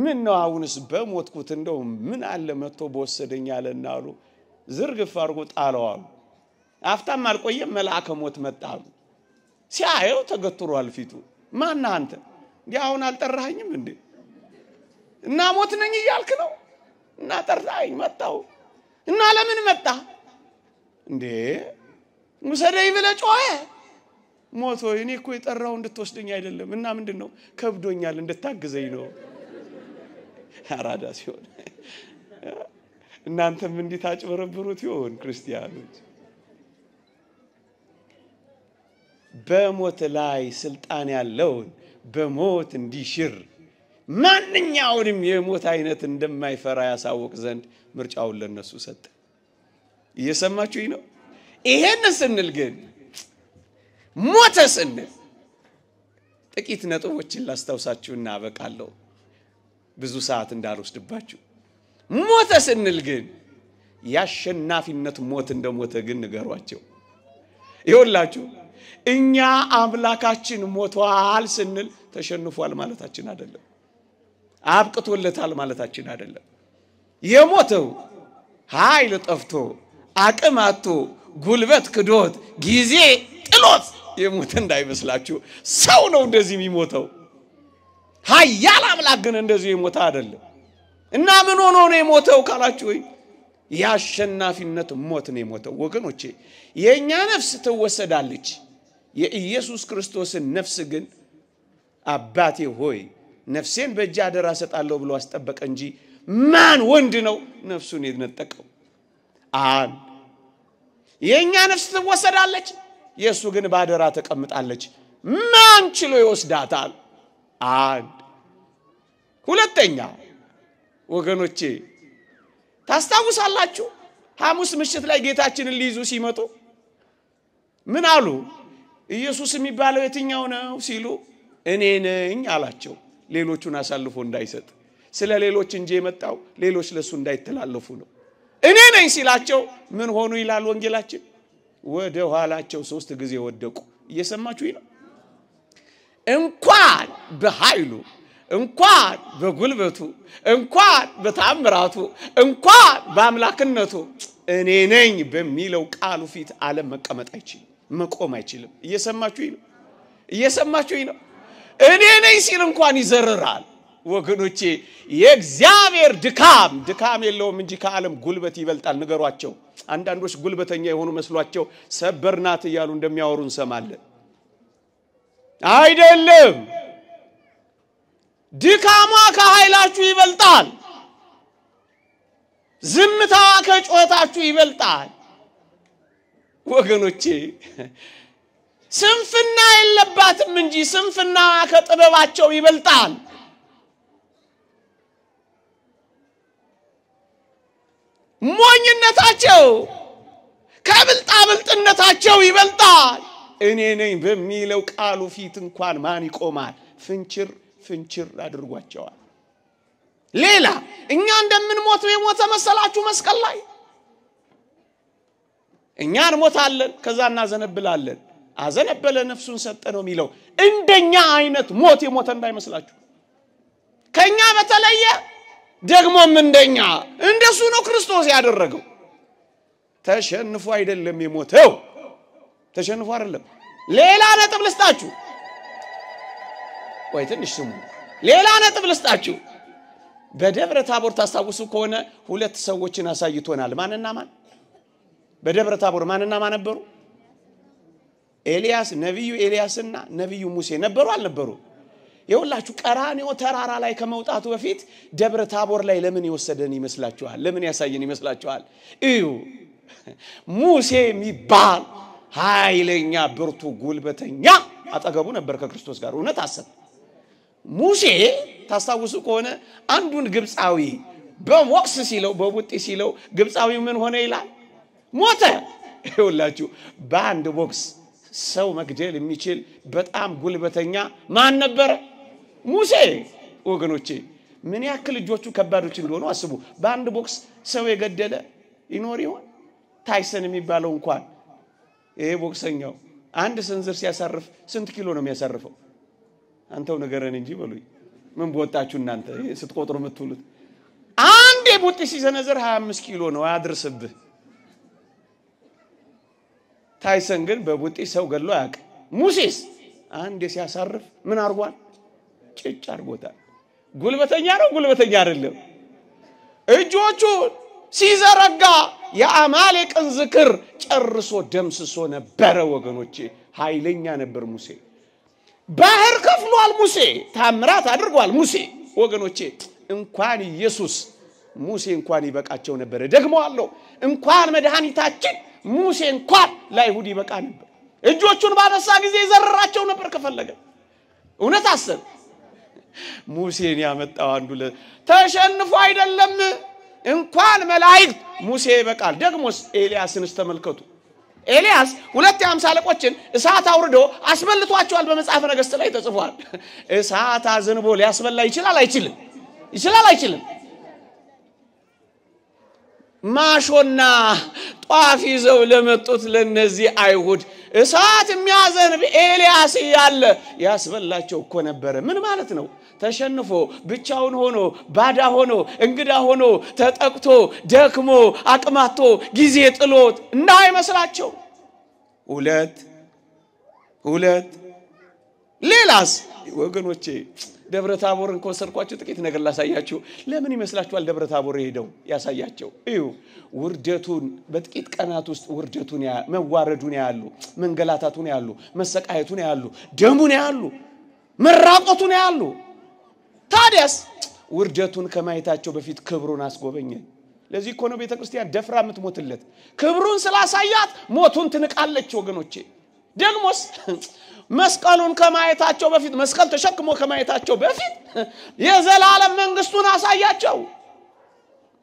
ምን ነው አሁንስ በሞትኩት እንደው ምን አለ መጥቶ በወሰደኝ አለና አሉ። ዝርግፍ አድርጎ ጣለው አሉ። አፍታም አልቆየም መልአከ ሞት መጣ አሉ። ሲያየው ተገትሯል ፊቱ። ማና አንተ እንዲህ አሁን አልጠራኸኝም እንዴ? እና ሞት ነኝ እያልክ ነው? እና ጠራኸኝ መጣው እና ለምን መጣ እንዴ? ውሰደኝ ብለህ ጮኸ። ሞት ሆይ እኔ እኮ የጠራው እንድትወስደኝ አይደለም። እና ምንድን ነው ከብዶኛል፣ እንድታግዘኝ ነው። አራዳ ሲሆን እናንተም እንዲህ ይሆን ክርስቲያኖች? በሞት ላይ ስልጣን ያለውን በሞት እንዲሽር ማንኛውንም የሞት አይነት እንደማይፈራ ያሳውቅ ዘንድ ምርጫውን ለነሱ ሰጠ። እየሰማችሁኝ ነው? ይሄን ስንል ግን ሞተ ስንል ጥቂት ነጥቦችን ላስታውሳችሁ እናበቃለሁ፣ ብዙ ሰዓት እንዳልወስድባችሁ። ሞተ ስንል ግን የአሸናፊነት ሞት እንደሞተ ግን ንገሯቸው ይሁላችሁ። እኛ አምላካችን ሞቷል ስንል ተሸንፏል ማለታችን አይደለም፣ አብቅቶለታል ማለታችን አይደለም። የሞተው ኃይል ጠፍቶ አቅም አቶ ጉልበት ክዶት ጊዜ ጥሎት የሞተ እንዳይመስላችሁ። ሰው ነው እንደዚህ የሚሞተው። ኃያል አምላክ ግን እንደዚህ የሞተ አይደለም። እና ምን ሆኖ ነው የሞተው ወይ የአሸናፊነት ሞት ነው የሞተው። ወገኖቼ የእኛ ነፍስ ትወሰዳለች። የኢየሱስ ክርስቶስን ነፍስ ግን አባቴ ሆይ ነፍሴን በእጅ አደራ ሰጣለሁ ብሎ አስጠበቀ እንጂ ማን ወንድ ነው ነፍሱን የነጠቀው? አን የእኛ ነፍስ ትወሰዳለች፣ የእሱ ግን በአደራ ተቀምጣለች። ማን ችሎ ይወስዳታል? አንድ ሁለተኛ ወገኖቼ ታስታውሳላችሁ ሐሙስ ምሽት ላይ ጌታችንን ሊይዙ ሲመጡ ምን አሉ? ኢየሱስ የሚባለው የትኛው ነው ሲሉ እኔ ነኝ አላቸው። ሌሎቹን አሳልፎ እንዳይሰጥ ስለ ሌሎች እንጂ የመጣው ሌሎች ለእሱ እንዳይተላለፉ ነው። እኔ ነኝ ሲላቸው ምን ሆኑ ይላል ወንጌላችን። ወደ ኋላቸው ሶስት ጊዜ ወደቁ። እየሰማችሁ ነው እንኳን በኃይሉ እንኳን በጉልበቱ እንኳን በታምራቱ እንኳን በአምላክነቱ እኔ ነኝ በሚለው ቃሉ ፊት ዓለም መቀመጥ አይችልም። መቆም አይችልም። እየሰማችሁኝ ነው? እየሰማችሁኝ ነው? እኔ ነኝ ሲል እንኳን ይዘርራል። ወገኖቼ የእግዚአብሔር ድካም ድካም የለውም እንጂ ከዓለም ጉልበት ይበልጣል። ንገሯቸው። አንዳንዶች ጉልበተኛ የሆኑ መስሏቸው ሰበርናት እያሉ እንደሚያወሩ እንሰማለን። አይደለም፣ ድካሟ ከኃይላችሁ ይበልጣል። ዝምታዋ ከጩኸታችሁ ይበልጣል። ወገኖቼ ስንፍና የለባትም እንጂ ስንፍና ከጥበባቸው ይበልጣል። ሞኝነታቸው ከብልጣብልጥነታቸው ይበልጣል። እኔ ነኝ በሚለው ቃሉ ፊት እንኳን ማን ይቆማል? ፍንችር ፍንችር አድርጓቸዋል። ሌላ እኛ እንደምንሞት የሞተ መሰላችሁ መስቀል ላይ እኛ እንሞታለን፣ ከዛ እናዘነብላለን። አዘነበለ ነፍሱን ሰጠ ነው የሚለው። እንደኛ አይነት ሞት የሞተ እንዳይመስላችሁ። ከኛ በተለየ ደግሞም እንደኛ እንደሱ ነው ክርስቶስ ያደረገው። ተሸንፎ አይደለም የሞተው፣ ተሸንፎ አይደለም። ሌላ ነጥብ ልስጣችሁ። ወይ ትንሽ ስሙ። ሌላ ነጥብ ልስጣችሁ። በደብረ ታቦር ታስታውሱ ከሆነ ሁለት ሰዎችን አሳይቶናል። ማንና ማን? በደብረ ታቦር ማንና ማን ነበሩ? ኤልያስ ነቢዩ ኤልያስና ነቢዩ ሙሴ ነበሩ አልነበሩ? የሁላችሁ ቀራንዮ ተራራ ላይ ከመውጣቱ በፊት ደብረ ታቦር ላይ ለምን የወሰደን ይመስላችኋል? ለምን ያሳየን ይመስላችኋል? እዩ ሙሴ የሚባል ኃይለኛ ብርቱ ጉልበተኛ አጠገቡ ነበር ከክርስቶስ ጋር። እውነት አሰብ ሙሴ ታስታውሱ ከሆነ አንዱን ግብፃዊ በሞቅስ ሲለው በቡጢ ሲለው ግብፃዊ ምን ሆነ ይላል ሞተ። ይኸውላችሁ በአንድ ቦክስ ሰው መግደል የሚችል በጣም ጉልበተኛ ማን ነበረ? ሙሴ። ወገኖቼ ምን ያክል እጆቹ ከባዶች እንደሆኑ አስቡ። በአንድ ቦክስ ሰው የገደለ ይኖር ይሆን? ታይሰን የሚባለው እንኳን ይሄ ቦክሰኛው አንድ ስንዝር ሲያሳርፍ ስንት ኪሎ ነው የሚያሳርፈው? አንተው ንገረን እንጂ በሉኝ። ምን በወጣችሁ እናንተ ስትቆጥሩ የምትውሉት። አንድ የቡጢ ሲሰነዘር 25 ኪሎ ነው አያድርስብህ። ታይሰን ግን በቡጢ ሰው ገሎ አያውቅም። ሙሴስ አንድ ሲያሳርፍ ምን አርጓል? ጭጭ አርጎታል። ጉልበተኛ ነው፣ ጉልበተኛ አይደለም። እጆቹ ሲዘረጋ የአማሌቅን ዝክር ጨርሶ ደምስሶ ነበረ። ወገኖቼ ኃይለኛ ነበር ሙሴ። ባህር ከፍሏል ሙሴ። ታምራት አድርጓል ሙሴ። ወገኖቼ እንኳን ኢየሱስ ሙሴ እንኳን ይበቃቸው ነበረ። ደግሞ አለው እንኳን መድኃኒታችን ሙሴ እንኳን ለአይሁድ ይበቃ ነበር። እጆቹን ባነሳ ጊዜ ይዘርራቸው ነበር ከፈለገ። እውነት አሰብ ሙሴን ያመጣው አንዱ ተሸንፎ አይደለም። እንኳን መላእክት ሙሴ ይበቃል። ደግሞስ ኤልያስን ስተመልከቱ ኤልያስ ሁለት የአምሳ አለቆችን እሳት አውርዶ አስበልቷቸዋል። በመጽሐፈ ነገሥት ላይ ተጽፏል። እሳት አዘንቦ ሊያስበላ ይችላል አይችልም? ይችላል አይችልም? ማሾና ጧፍ ይዘው ለመጡት ለነዚህ አይሁድ እሳት የሚያዘንብ ኤልያስ እያለ ያስበላቸው እኮ ነበረ። ምን ማለት ነው? ተሸንፎ ብቻውን ሆኖ ባዳ ሆኖ እንግዳ ሆኖ ተጠቅቶ ደክሞ አቅማቶ ጊዜ ጥሎት እንዳይመስላቸው። ሁለት ሁለት ሌላስ ወገኖቼ ደብረ ታቦርን ከወሰድኳቸው ጥቂት ነገር ላሳያችሁ። ለምን ይመስላችኋል ደብረ ታቦር ሄደው ያሳያቸው? እዩ ውርደቱን፣ በጥቂት ቀናት ውስጥ ውርደቱን፣ መዋረዱን ያሉ፣ መንገላታቱን ያሉ፣ መሰቃየቱን ያሉ፣ ደሙን ያሉ፣ መራቆቱን ያሉ። ታዲያስ ውርደቱን ከማየታቸው በፊት ክብሩን አስጎበኘ። ለዚህ እኮ ነው ቤተ ክርስቲያን ደፍራ የምትሞትለት። ክብሩን ስላሳያት ሞቱን ትንቃለች ወገኖቼ። ደግሞስ መስቀሉን ከማየታቸው በፊት መስቀል ተሸክሞ ከማየታቸው በፊት የዘላለም መንግስቱን አሳያቸው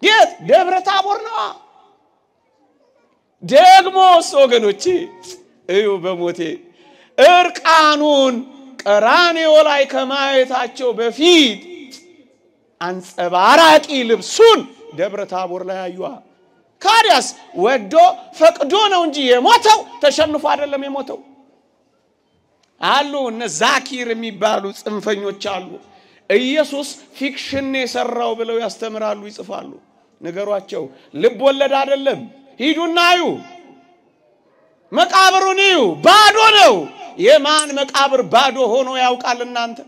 የት ደብረ ታቦር ነዋ ደግሞስ ወገኖቼ እዩ በሞቴ እርቃኑን ቀራኔዮ ላይ ከማየታቸው በፊት አንጸባራቂ ልብሱን ደብረ ታቦር ላይ አዩዋ ካዲያስ ወዶ ፈቅዶ ነው እንጂ የሞተው ተሸንፎ አይደለም የሞተው አሉ እነ ዛኪር የሚባሉ ጽንፈኞች አሉ። ኢየሱስ ፊክሽን የሰራው ብለው ያስተምራሉ፣ ይጽፋሉ። ነገሯቸው ልብ ወለድ አይደለም። ሂዱና እዩ፣ መቃብሩን እዩ፣ ባዶ ነው። የማን መቃብር ባዶ ሆኖ ያውቃል? እናንተ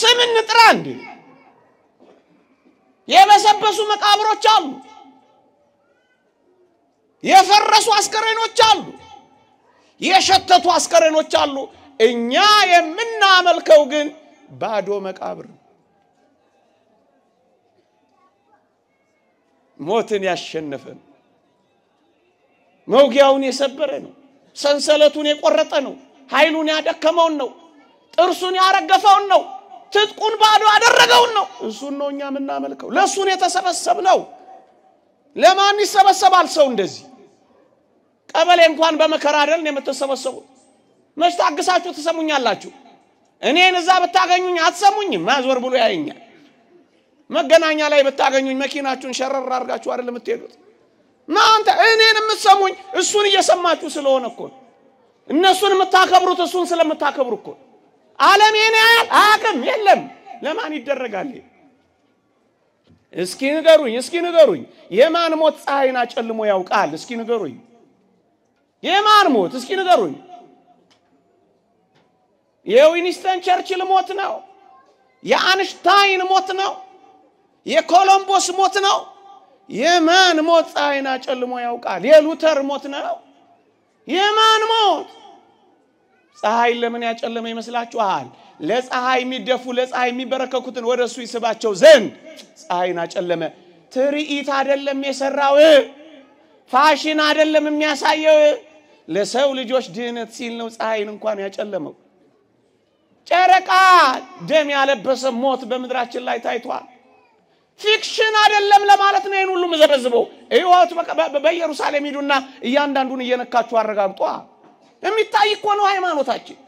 ስም እንጥራ እንዴ? የበሰበሱ መቃብሮች አሉ፣ የፈረሱ አስከሬኖች አሉ። የሸተቱ አስከሬኖች አሉ። እኛ የምናመልከው ግን ባዶ መቃብር ሞትን ያሸነፈ ነው። መውጊያውን የሰበረ ነው። ሰንሰለቱን የቆረጠ ነው። ኃይሉን ያደከመውን ነው። ጥርሱን ያረገፈውን ነው። ትጥቁን ባዶ ያደረገውን ነው። እሱን ነው እኛ የምናመልከው። ለእሱን የተሰበሰብ ነው። ለማን ይሰበሰባል ሰው እንደዚህ? ቀበሌ እንኳን በመከራ አይደል የምትሰበሰቡት? መች ታግሳችሁ ትሰሙኛላችሁ? እኔን እዛ ብታገኙኝ አትሰሙኝም። ማዞር ብሎ ያየኛል። መገናኛ ላይ ብታገኙኝ መኪናችሁን ሸረር አድርጋችሁ አይደል የምትሄዱት? እናንተ እኔን የምትሰሙኝ እሱን እየሰማችሁ ስለሆነ እኮ እነሱን የምታከብሩት እሱን ስለምታከብሩ እኮ ዓለም የኔ ያህል አቅም የለም። ለማን ይደረጋል? እስኪ ንገሩኝ፣ እስኪ ንገሩኝ። የማን ሞት ፀሐይን አጨልሞ ያውቃል? እስኪ ንገሩኝ። የማን ሞት እስኪ ንገሩኝ? የዊኒስተን ቸርችል ሞት ነው? የአንሽታይን ሞት ነው? የኮሎምቦስ ሞት ነው? የማን ሞት ፀሐይን አጨልሞ ያውቃል? የሉተር ሞት ነው? የማን ሞት? ፀሐይን ለምን ያጨለመ ይመስላችኋል? ለፀሐይ የሚደፉ ለፀሐይ የሚበረከኩትን ወደ እሱ ይስባቸው ዘንድ ፀሐይን አጨለመ። ትርኢት አይደለም የሰራው፣ ፋሽን አይደለም የሚያሳየው ለሰው ልጆች ድህነት ሲል ነው ፀሐይን እንኳን ያጨለመው። ጨረቃ ደም ያለበሰ ሞት በምድራችን ላይ ታይቷል። ፊክሽን አይደለም ለማለት ነው ይህን ሁሉ ምዘበዝበው። ህይወት በኢየሩሳሌም ሂዱና እያንዳንዱን እየነካችሁ አረጋግጧ። የሚታይ እኮ ነው ሃይማኖታችን።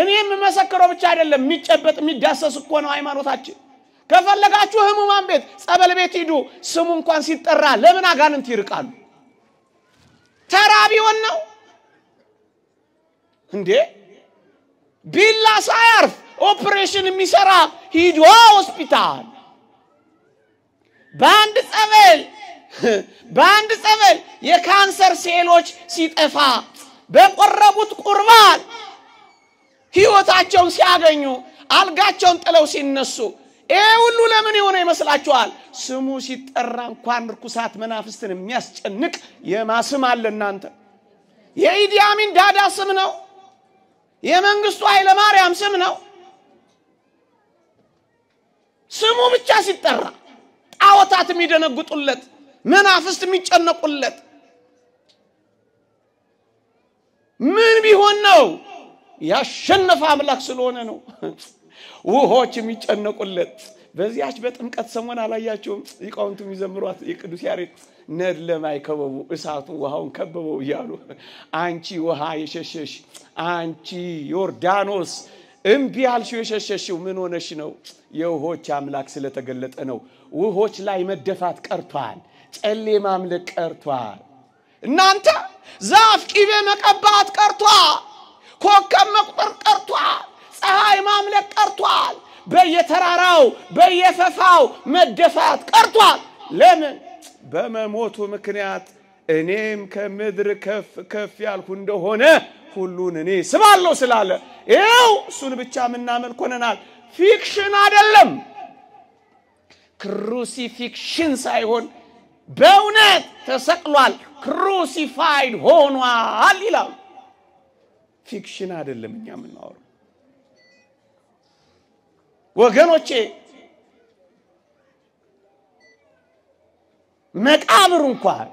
እኔ የምመሰክረው ብቻ አይደለም፣ የሚጨበጥ የሚዳሰስ እኮ ነው ሃይማኖታችን። ከፈለጋችሁ ህሙማን ቤት፣ ጸበል ቤት ሂዱ። ስሙ እንኳን ሲጠራ ለምን አጋንንት ይርቃሉ? ተራ ቢሆን ነው እንዴ? ቢላ ሳያርፍ ኦፕሬሽን የሚሰራ ሂዶ ሆስፒታል በአንድ ጸበል በአንድ ጸበል የካንሰር ሴሎች ሲጠፋ በቆረቡት ቁርባን ህይወታቸውን ሲያገኙ አልጋቸውን ጥለው ሲነሱ ይሄ ሁሉ ለምን የሆነ ይመስላችኋል? ስሙ ሲጠራ እንኳን ርኩሳት መናፍስትን የሚያስጨንቅ የማስም አለ። እናንተ የኢዲያሚን ዳዳ ስም ነው። የመንግስቱ ኃይለ ማርያም ስም ነው። ስሙ ብቻ ሲጠራ ጣዖታት የሚደነግጡለት፣ መናፍስት የሚጨነቁለት ምን ቢሆን ነው? ያሸነፈ አምላክ ስለሆነ ነው። ውሆች የሚጨነቁለት በዚያች በጥምቀት ሰሞን አላያቸውም? ሊቃውንቱ የሚዘምሯት የቅዱስ ያሬድ ነድ ለማይ ከበቡ እሳቱ ውሃውን ከበበው እያሉ አንቺ ውሃ የሸሸሽ አንቺ ዮርዳኖስ እምቢ ያልሽው የሸሸሽው ምን ሆነሽ ነው? የውሆች አምላክ ስለተገለጠ ነው። ውሆች ላይ መደፋት ቀርቷል። ጨሌ ማምለክ ቀርቷል። እናንተ ዛፍ ቂቤ መቀባት ቀርቷል። ኮከብ መቁጠር ቀርቷል። ፀሐይ ማምለክ ቀርቷል። በየተራራው በየፈፋው መደፋት ቀርቷል። ለምን? በመሞቱ ምክንያት እኔም ከምድር ከፍ ከፍ ያልኩ እንደሆነ ሁሉን እኔ ስባለሁ ስላለ ይኸው እሱን ብቻ የምናመልክ ሆነናል። ፊክሽን አይደለም፣ ክሩሲፊክሽን ሳይሆን በእውነት ተሰቅሏል፣ ክሩሲፋይድ ሆኗል ይላሉ። ፊክሽን አይደለም እኛ የምናወሩ ወገኖቼ መቃብር እንኳን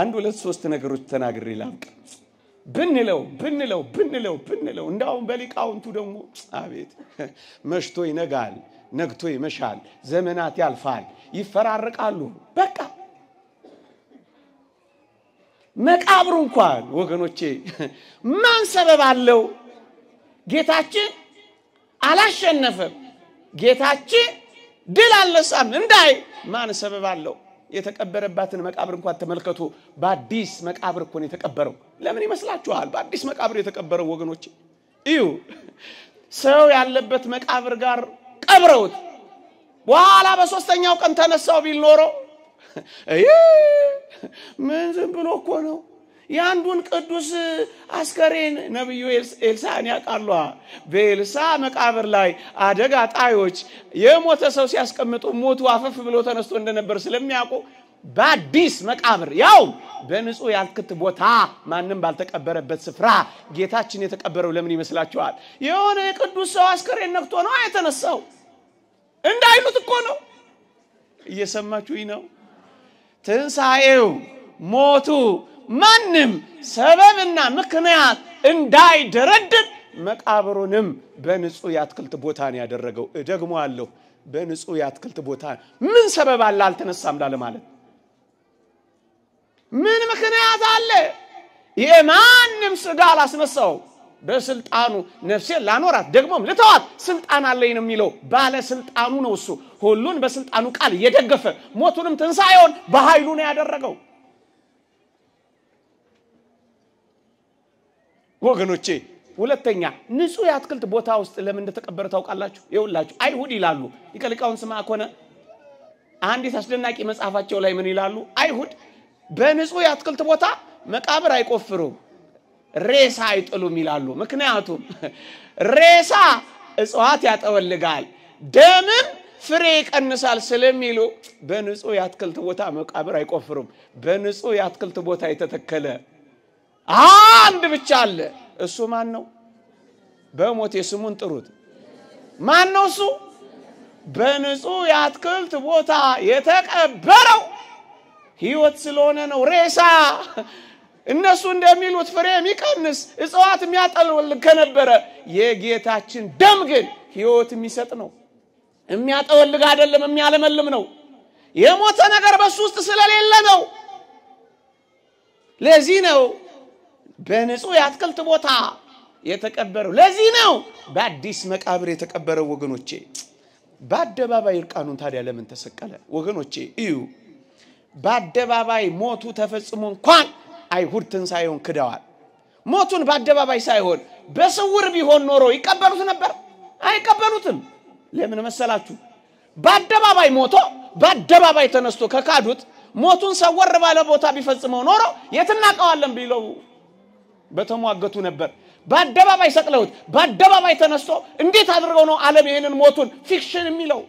አንድ ሁለት ሶስት ነገሮች ተናግር ይላል ብንለው ብንለው ብንለው ብንለው እንዳውም በሊቃውንቱ ደግሞ አቤት መሽቶ ይነጋል፣ ነግቶ ይመሻል፣ ዘመናት ያልፋል፣ ይፈራረቃሉ። በቃ መቃብሩ እንኳን ወገኖቼ ማን ሰበብ አለው? ጌታችን አላሸነፈም። ጌታችን ድል አልነሳም እንዳይ ማን ሰበብ አለው? የተቀበረባትን መቃብር እንኳን ተመልከቱ። በአዲስ መቃብር እኮ ነው የተቀበረው። ለምን ይመስላችኋል? በአዲስ መቃብር የተቀበረው ወገኖች እዩ። ሰው ያለበት መቃብር ጋር ቀብረውት በኋላ በሶስተኛው ቀን ተነሳው ቢል ኖሮ ምን ዝም ብሎ እኮ ነው የአንዱን ቅዱስ አስከሬን ነቢዩ ኤልሳን ያውቃሉ። በኤልሳ መቃብር ላይ አደጋ ጣዮች የሞተ ሰው ሲያስቀምጡ ሞቱ አፈፍ ብሎ ተነስቶ እንደነበር ስለሚያውቁ በአዲስ መቃብር ያው በንጹህ ያልክት ቦታ ማንም ባልተቀበረበት ስፍራ ጌታችን የተቀበረው ለምን ይመስላችኋል? የሆነ የቅዱስ ሰው አስከሬን ነክቶ ነው የተነሳው እንዳይሉት እኮ ነው። እየሰማችሁኝ ነው? ትንሣኤው ሞቱ ማንም ሰበብና ምክንያት እንዳይደረድር መቃብሩንም በንጹህ የአትክልት ቦታ ነው ያደረገው። እደግሞ አለሁ በንጹህ የአትክልት ቦታ ምን ሰበብ አለ አልተነሳም ላለ ማለት ምን ምክንያት አለ? የማንም ስጋ አላስነሳው በስልጣኑ ነፍሴ ላኖራት ደግሞም ልተዋት ስልጣን አለኝ ነው የሚለው። ባለስልጣኑ ነው እሱ። ሁሉን በስልጣኑ ቃል እየደገፈ ሞቱንም ትንሣኤውን በኃይሉ ነው ያደረገው። ወገኖቼ ሁለተኛ ንጹህ የአትክልት ቦታ ውስጥ ለምን እንደተቀበረ ታውቃላችሁ? ይውላችሁ አይሁድ ይላሉ። የቀልቃውን ስማ ከሆነ አንዲት አስደናቂ መጽሐፋቸው ላይ ምን ይላሉ? አይሁድ በንጹህ የአትክልት ቦታ መቃብር አይቆፍሩም፣ ሬሳ አይጥሉም ይላሉ። ምክንያቱም ሬሳ እጽዋት ያጠወልጋል፣ ደምም ፍሬ ይቀንሳል ስለሚሉ በንጹህ የአትክልት ቦታ መቃብር አይቆፍሩም። በንጹህ የአትክልት ቦታ የተተከለ አንድ ብቻ አለ። እሱ ማን ነው? በሞቴ ስሙን ጥሩት። ማን ነው እሱ? በንጹህ የአትክልት ቦታ የተቀበረው ህይወት ስለሆነ ነው። ሬሳ እነሱ እንደሚሉት ፍሬ የሚቀንስ እጽዋት የሚያጠለወልግ ከነበረ የጌታችን ደም ግን ህይወት የሚሰጥ ነው። የሚያጠወልግ አይደለም፣ የሚያለመልም ነው። የሞተ ነገር በሱ ውስጥ ስለሌለ ነው። ለዚህ ነው በንጹህ የአትክልት ቦታ የተቀበረው። ለዚህ ነው በአዲስ መቃብር የተቀበረው። ወገኖቼ በአደባባይ እርቃኑን ታዲያ ለምን ተሰቀለ? ወገኖቼ እዩ። በአደባባይ ሞቱ ተፈጽሞ እንኳን አይሁድ ትንሣኤውን ክደዋል። ሞቱን በአደባባይ ሳይሆን በስውር ቢሆን ኖሮ ይቀበሉት ነበር? አይቀበሉትም። ለምን መሰላችሁ? በአደባባይ ሞቶ በአደባባይ ተነስቶ ከካዱት ሞቱን ሰወር ባለ ቦታ ቢፈጽመው ኖሮ የት እናውቀዋለን ቢለው በተሟገቱ ነበር። በአደባባይ ሰቅለውት በአደባባይ ተነስቶ እንዴት አድርገው ነው ዓለም ይህንን ሞቱን ፊክሽን የሚለው?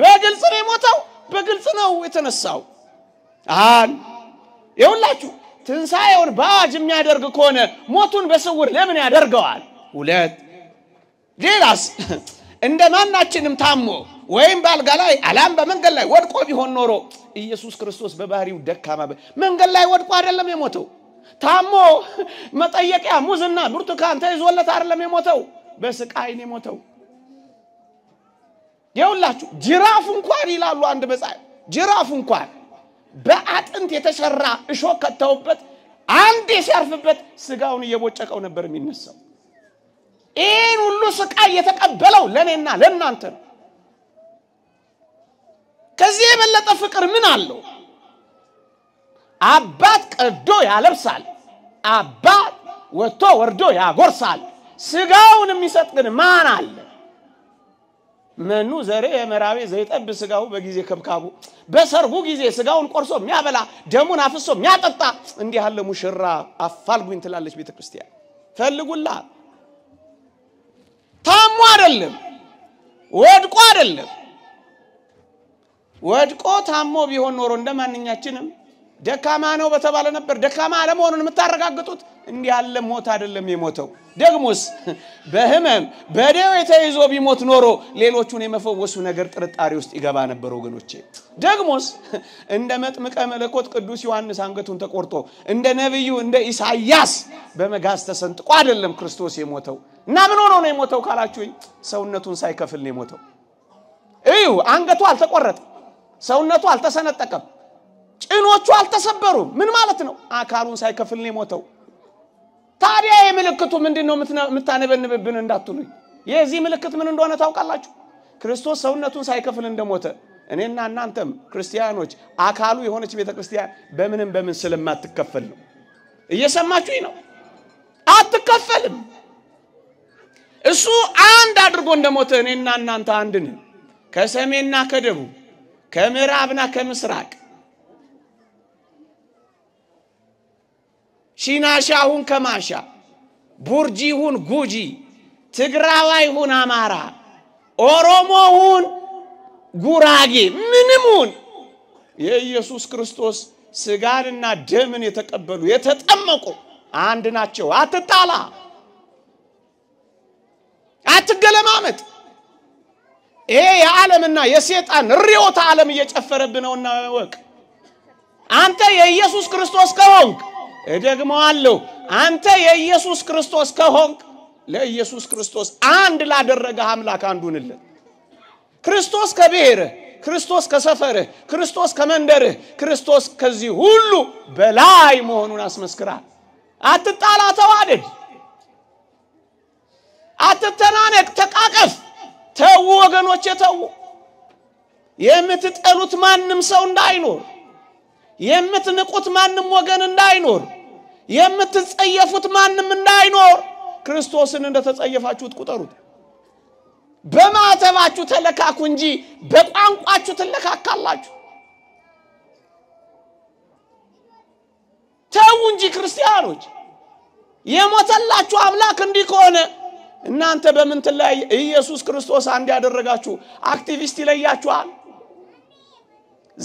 በግልጽ ነው የሞተው፣ በግልጽ ነው የተነሳው። አን የሁላችሁ ትንሣኤውን በአዋጅ የሚያደርግ ከሆነ ሞቱን በስውር ለምን ያደርገዋል? ሁለት ሌላስ እንደ ማናችንም ታሞ ወይም በአልጋ ላይ አላም በመንገድ ላይ ወድቆ ቢሆን ኖሮ ኢየሱስ ክርስቶስ በባህሪው ደካማ መንገድ ላይ ወድቆ አይደለም የሞተው ታሞ መጠየቂያ ሙዝና ብርቱካን ተይዞለት አይደለም የሞተው፣ በስቃይ ነው የሞተው። ይኸውላችሁ ጅራፍ እንኳን ይላሉ አንድ መጽሐፍ፣ ጅራፍ እንኳን በአጥንት የተሰራ እሾህ ከተውበት አንዴ ሲያርፍበት ስጋውን እየቦጨቀው ነበር የሚነሳው። ይህን ሁሉ ስቃይ የተቀበለው ለእኔና ለእናንተ ነው። ከዚህ የበለጠ ፍቅር ምን አለው? አባት ቀዶ ያለብሳል፣ አባት ወጥቶ ወርዶ ያጎርሳል። ስጋውን የሚሰጥ ግን ማን አለ? መኑ ዘሬ የመራቤ ዘይጠብ ስጋው በጊዜ ከብካቡ፣ በሰርጉ ጊዜ ስጋውን ቆርሶ የሚያበላ ደሙን አፍሶ የሚያጠጣ እንዲህ ያለ ሙሽራ አፋልጉኝ ትላለች ቤተ ክርስቲያን። ፈልጉላ ታሞ አይደለም ወድቆ አይደለም። ወድቆ ታሞ ቢሆን ኖሮ እንደ ማንኛችንም ደካማ ነው በተባለ ነበር። ደካማ አለመሆኑን የምታረጋግጡት እንዲህ ያለ ሞት አይደለም የሞተው። ደግሞስ በህመም በደዌ ተይዞ ቢሞት ኖሮ ሌሎቹን የመፈወሱ ነገር ጥርጣሬ ውስጥ ይገባ ነበር ወገኖቼ። ደግሞስ እንደ መጥምቀ መለኮት ቅዱስ ዮሐንስ አንገቱን ተቆርጦ እንደ ነቢዩ እንደ ኢሳያስ በመጋዝ ተሰንጥቆ አይደለም ክርስቶስ የሞተው። እና ምን ሆኖ ነው የሞተው ካላችሁኝ፣ ሰውነቱን ሳይከፍል ነው የሞተው። እዩ፣ አንገቱ አልተቆረጠ፣ ሰውነቱ አልተሰነጠቀም። ጭኖቹ አልተሰበሩም። ምን ማለት ነው? አካሉን ሳይከፍል ነው የሞተው። ታዲያ የምልክቱ ምንድን ነው የምታነበንብብን እንዳትሉኝ። የዚህ ምልክት ምን እንደሆነ ታውቃላችሁ? ክርስቶስ ሰውነቱን ሳይከፍል እንደሞተ እኔና እናንተም ክርስቲያኖች አካሉ የሆነች ቤተ ክርስቲያን በምንም በምን ስለማትከፈል ነው። እየሰማችሁኝ ነው? አትከፈልም። እሱ አንድ አድርጎ እንደሞተ እኔና እናንተ አንድ ነን። ከሰሜንና ከደቡብ ከምዕራብና ከምስራቅ ሁን ከማሻ ቡርጂ ሁን ጉጂ ሁን አማራ ኦሮሞ ሁን ጉራጌ ሁን የኢየሱስ ክርስቶስ ስጋንና ደምን የተቀበሉ የተጠመቁ አንድ ናቸው። አትጣላ፣ አትገለማመጥ። ይሄ የዓለምና የሴጣን ርዮተ ዓለም እየጨፈረብህ ነውና ወቅ አንተ የኢየሱስ ክርስቶስ ከሆንክ እደግመዋለሁ፣ አንተ የኢየሱስ ክርስቶስ ከሆንክ ለኢየሱስ ክርስቶስ አንድ ላደረገ አምላክ አንዱንለት። ክርስቶስ ከብሔርህ፣ ክርስቶስ ከሰፈርህ፣ ክርስቶስ ከመንደርህ፣ ክርስቶስ ከዚህ ሁሉ በላይ መሆኑን አስመስክራል። አትጣላ፣ ተዋደድ፣ አትተናነቅ፣ ተቃቀፍ። ተዉ ወገኖቼ፣ ተዉ። የምትጠሉት ማንም ሰው እንዳይኖር የምትንቁት ማንም ወገን እንዳይኖር፣ የምትጸየፉት ማንም እንዳይኖር ክርስቶስን እንደተጸየፋችሁት ቁጠሩት። በማተባችሁ ተለካኩ እንጂ በቋንቋችሁ ትለካካላችሁ። ተዉ እንጂ ክርስቲያኖች፣ የሞተላችሁ አምላክ እንዲህ ከሆነ እናንተ በምንት ላይ ኢየሱስ ክርስቶስ አንድ ያደረጋችሁ አክቲቪስት ይለያችኋል።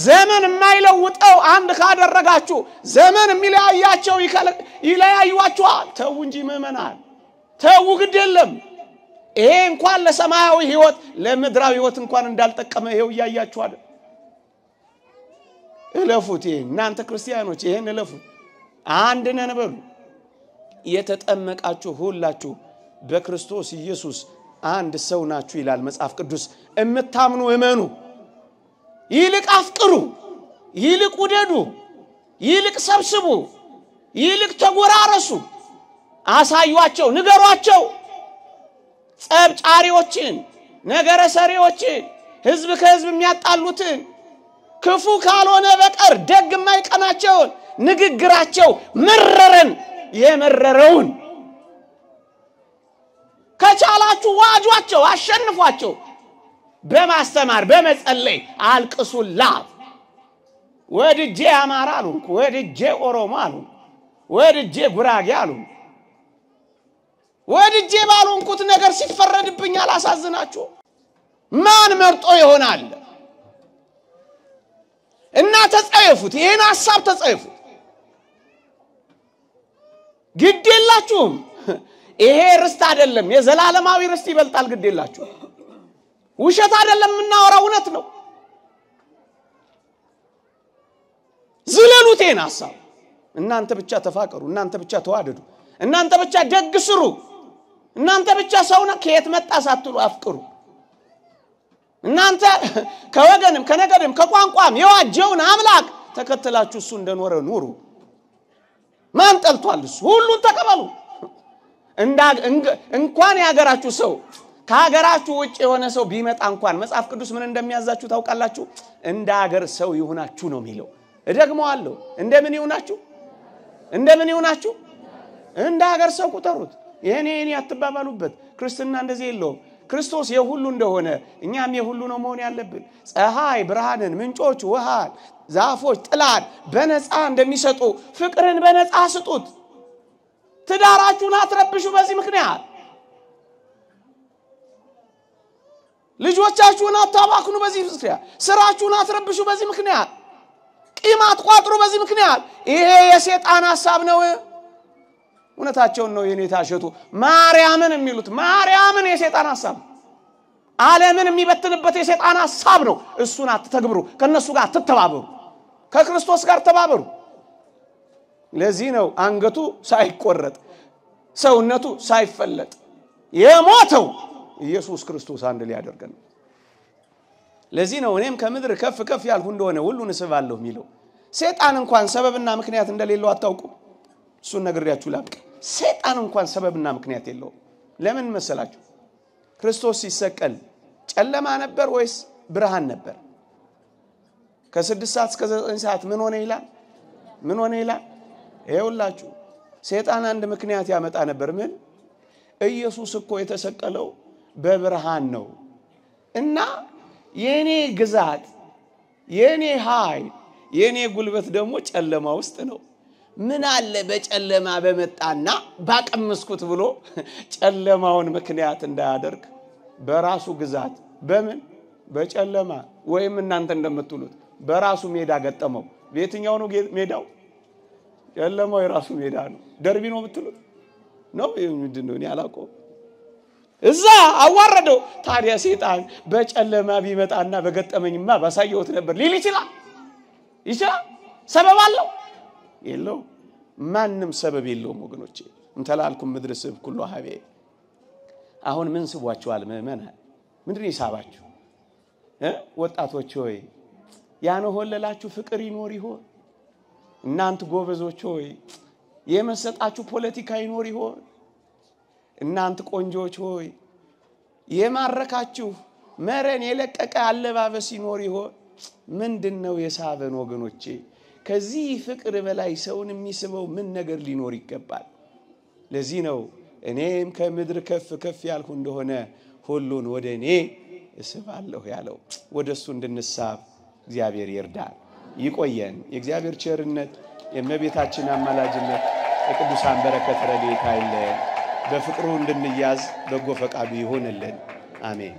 ዘመን የማይለውጠው አንድ ካደረጋችሁ ዘመን የሚለያያቸው ይለያዩዋችኋል። ተዉ እንጂ ምእመናን፣ ተዉ፣ ግድ የለም። ይሄ እንኳን ለሰማያዊ ህይወት ለምድራዊ ህይወት እንኳን እንዳልጠቀመ ይሄው እያያችኋል። እለፉት። ይሄ እናንተ ክርስቲያኖች ይሄን እለፉት። አንድ ነን በሉ። የተጠመቃችሁ ሁላችሁ በክርስቶስ ኢየሱስ አንድ ሰው ናችሁ ይላል መጽሐፍ ቅዱስ። እምታምኑ እመኑ። ይልቅ አፍቅሩ፣ ይልቅ ውደዱ፣ ይልቅ ሰብስቡ፣ ይልቅ ተጎራረሱ። አሳዩአቸው፣ ንገሯቸው። ጸብጫሪዎችን፣ ነገረ ሰሪዎችን፣ ህዝብ ከህዝብ የሚያጣሉትን ክፉ ካልሆነ በቀር ደግ የማይቀናቸውን ንግግራቸው መረረን፣ የመረረውን ከቻላችሁ ዋጇቸው፣ አሸንፏቸው። በማስተማር በመጸለይ አልቅሱላት። ወድጄ አማራ አሉ፣ ወድጄ ኦሮሞ አሉ፣ ወድጄ ጉራጌ አሉ። ወድጄ ባልሆንኩት ነገር ሲፈረድብኝ አላሳዝናችሁ። ማን መርጦ ይሆናል? እና ተጸየፉት፣ ይህን ሀሳብ ተጸየፉት። ግድ የላችሁም። ይሄ ርስት አይደለም፣ የዘላለማዊ ርስት ይበልጣል። ግድ የላችሁም። ውሸት አይደለም የምናወራው፣ እውነት ነው። ዝለሉቴን ሀሳብ እናንተ ብቻ ተፋቀሩ፣ እናንተ ብቻ ተዋደዱ፣ እናንተ ብቻ ደግ ስሩ፣ እናንተ ብቻ ሰውነ ከየት መጣ ሳትሉ አፍቅሩ። እናንተ ከወገንም ከነገድም ከቋንቋም የዋጀውን አምላክ ተከትላችሁ እሱ እንደኖረ ኑሩ። ማን ጠልቷል? እሱ ሁሉን ተቀበሉ። እንኳን የሀገራችሁ ሰው ከሀገራችሁ ውጭ የሆነ ሰው ቢመጣ እንኳን መጽሐፍ ቅዱስ ምን እንደሚያዛችሁ ታውቃላችሁ? እንደ ሀገር ሰው ይሁናችሁ ነው የሚለው። እደግመዋለሁ። እንደምን ይሁናችሁ? እንደምን ይሁናችሁ? እንደ ሀገር ሰው ቁጠሩት። ይህኔ ይህኔ አትባባሉበት። ክርስትና እንደዚህ የለውም። ክርስቶስ የሁሉ እንደሆነ እኛም የሁሉ ነው መሆን ያለብን። ፀሐይ ብርሃንን፣ ምንጮች ውሃን፣ ዛፎች ጥላን በነፃ እንደሚሰጡ ፍቅርን በነፃ ስጡት። ትዳራችሁን አትረብሹ በዚህ ምክንያት ልጆቻችሁን አታባክኑ በዚህ ምክንያት፣ ስራችሁን አትረብሹ በዚህ ምክንያት፣ ቂም አትቋጥሩ በዚህ ምክንያት። ይሄ የሴጣን ሀሳብ ነው። እውነታቸውን ነው የኔታ እሸቱ ማርያምን የሚሉት ማርያምን የሴጣን ሀሳብ ዓለምን የሚበትንበት የሴጣን ሀሳብ ነው። እሱን አትተግብሩ፣ ከእነሱ ጋር አትተባበሩ፣ ከክርስቶስ ጋር ተባበሩ። ለዚህ ነው አንገቱ ሳይቆረጥ ሰውነቱ ሳይፈለጥ የሞተው ኢየሱስ ክርስቶስ አንድ ሊያደርገን ለዚህ ነው እኔም ከምድር ከፍ ከፍ ያልሁ እንደሆነ ሁሉን እስባለሁ የሚለው። ሴጣን እንኳን ሰበብና ምክንያት እንደሌለው አታውቁ? እሱን ነግሬያችሁ ላብቅ። ሴጣን እንኳን ሰበብና ምክንያት የለውም። ለምን መሰላችሁ? ክርስቶስ ሲሰቀል ጨለማ ነበር ወይስ ብርሃን ነበር? ከስድስት ሰዓት እስከ ዘጠኝ ሰዓት ምን ሆነ ይላል? ምን ሆነ ይላል? ይሄውላችሁ ሴጣን አንድ ምክንያት ያመጣ ነበር። ምን ኢየሱስ እኮ የተሰቀለው በብርሃን ነው እና የእኔ ግዛት፣ የእኔ ኃይል፣ የእኔ ጉልበት ደግሞ ጨለማ ውስጥ ነው። ምን አለ በጨለማ በመጣና ባቀምስኩት ብሎ ጨለማውን ምክንያት እንዳያደርግ በራሱ ግዛት በምን በጨለማ ወይም እናንተ እንደምትሉት በራሱ ሜዳ ገጠመው። በየትኛው ነው ሜዳው? ጨለማው የራሱ ሜዳ ነው። ደርቢ ነው የምትሉት ነው ምንድን ነው? እኔ አላውቀውም። እዛ አዋረደው። ታዲያ ሴጣን በጨለማ ቢመጣና በገጠመኝማ ባሳየሁት ነበር ሊል ይችላል ይችላል። ሰበብ አለው የለው? ማንም ሰበብ የለውም ወገኖቼ። እንተላልኩም ምድር ስብ ኩሎ ሀቤ። አሁን ምን ስቧችኋል ምእመናን? ምንድን ይሳባችሁ? ወጣቶች ሆይ ያነሆለላችሁ ፍቅር ይኖር ይሆን? እናንት ጎበዞች ሆይ የመሰጣችሁ ፖለቲካ ይኖር ይሆን? እናንት ቆንጆች ሆይ የማረካችሁ መረን የለቀቀ አለባበስ ይኖር ይሆን? ምንድን ነው የሳበን? ወገኖቼ ከዚህ ፍቅር በላይ ሰውን የሚስበው ምን ነገር ሊኖር ይገባል? ለዚህ ነው እኔም ከምድር ከፍ ከፍ ያልሁ እንደሆነ ሁሉን ወደ እኔ እስባለሁ ያለው። ወደ እሱ እንድንሳብ እግዚአብሔር ይርዳል። ይቆየን። የእግዚአብሔር ቸርነት፣ የእመቤታችን አማላጅነት፣ የቅዱሳን በረከት ረድኤት አይለየን። በፍቅሩ እንድንያዝ በጎ ፈቃዱ ይሆንልን። አሜን።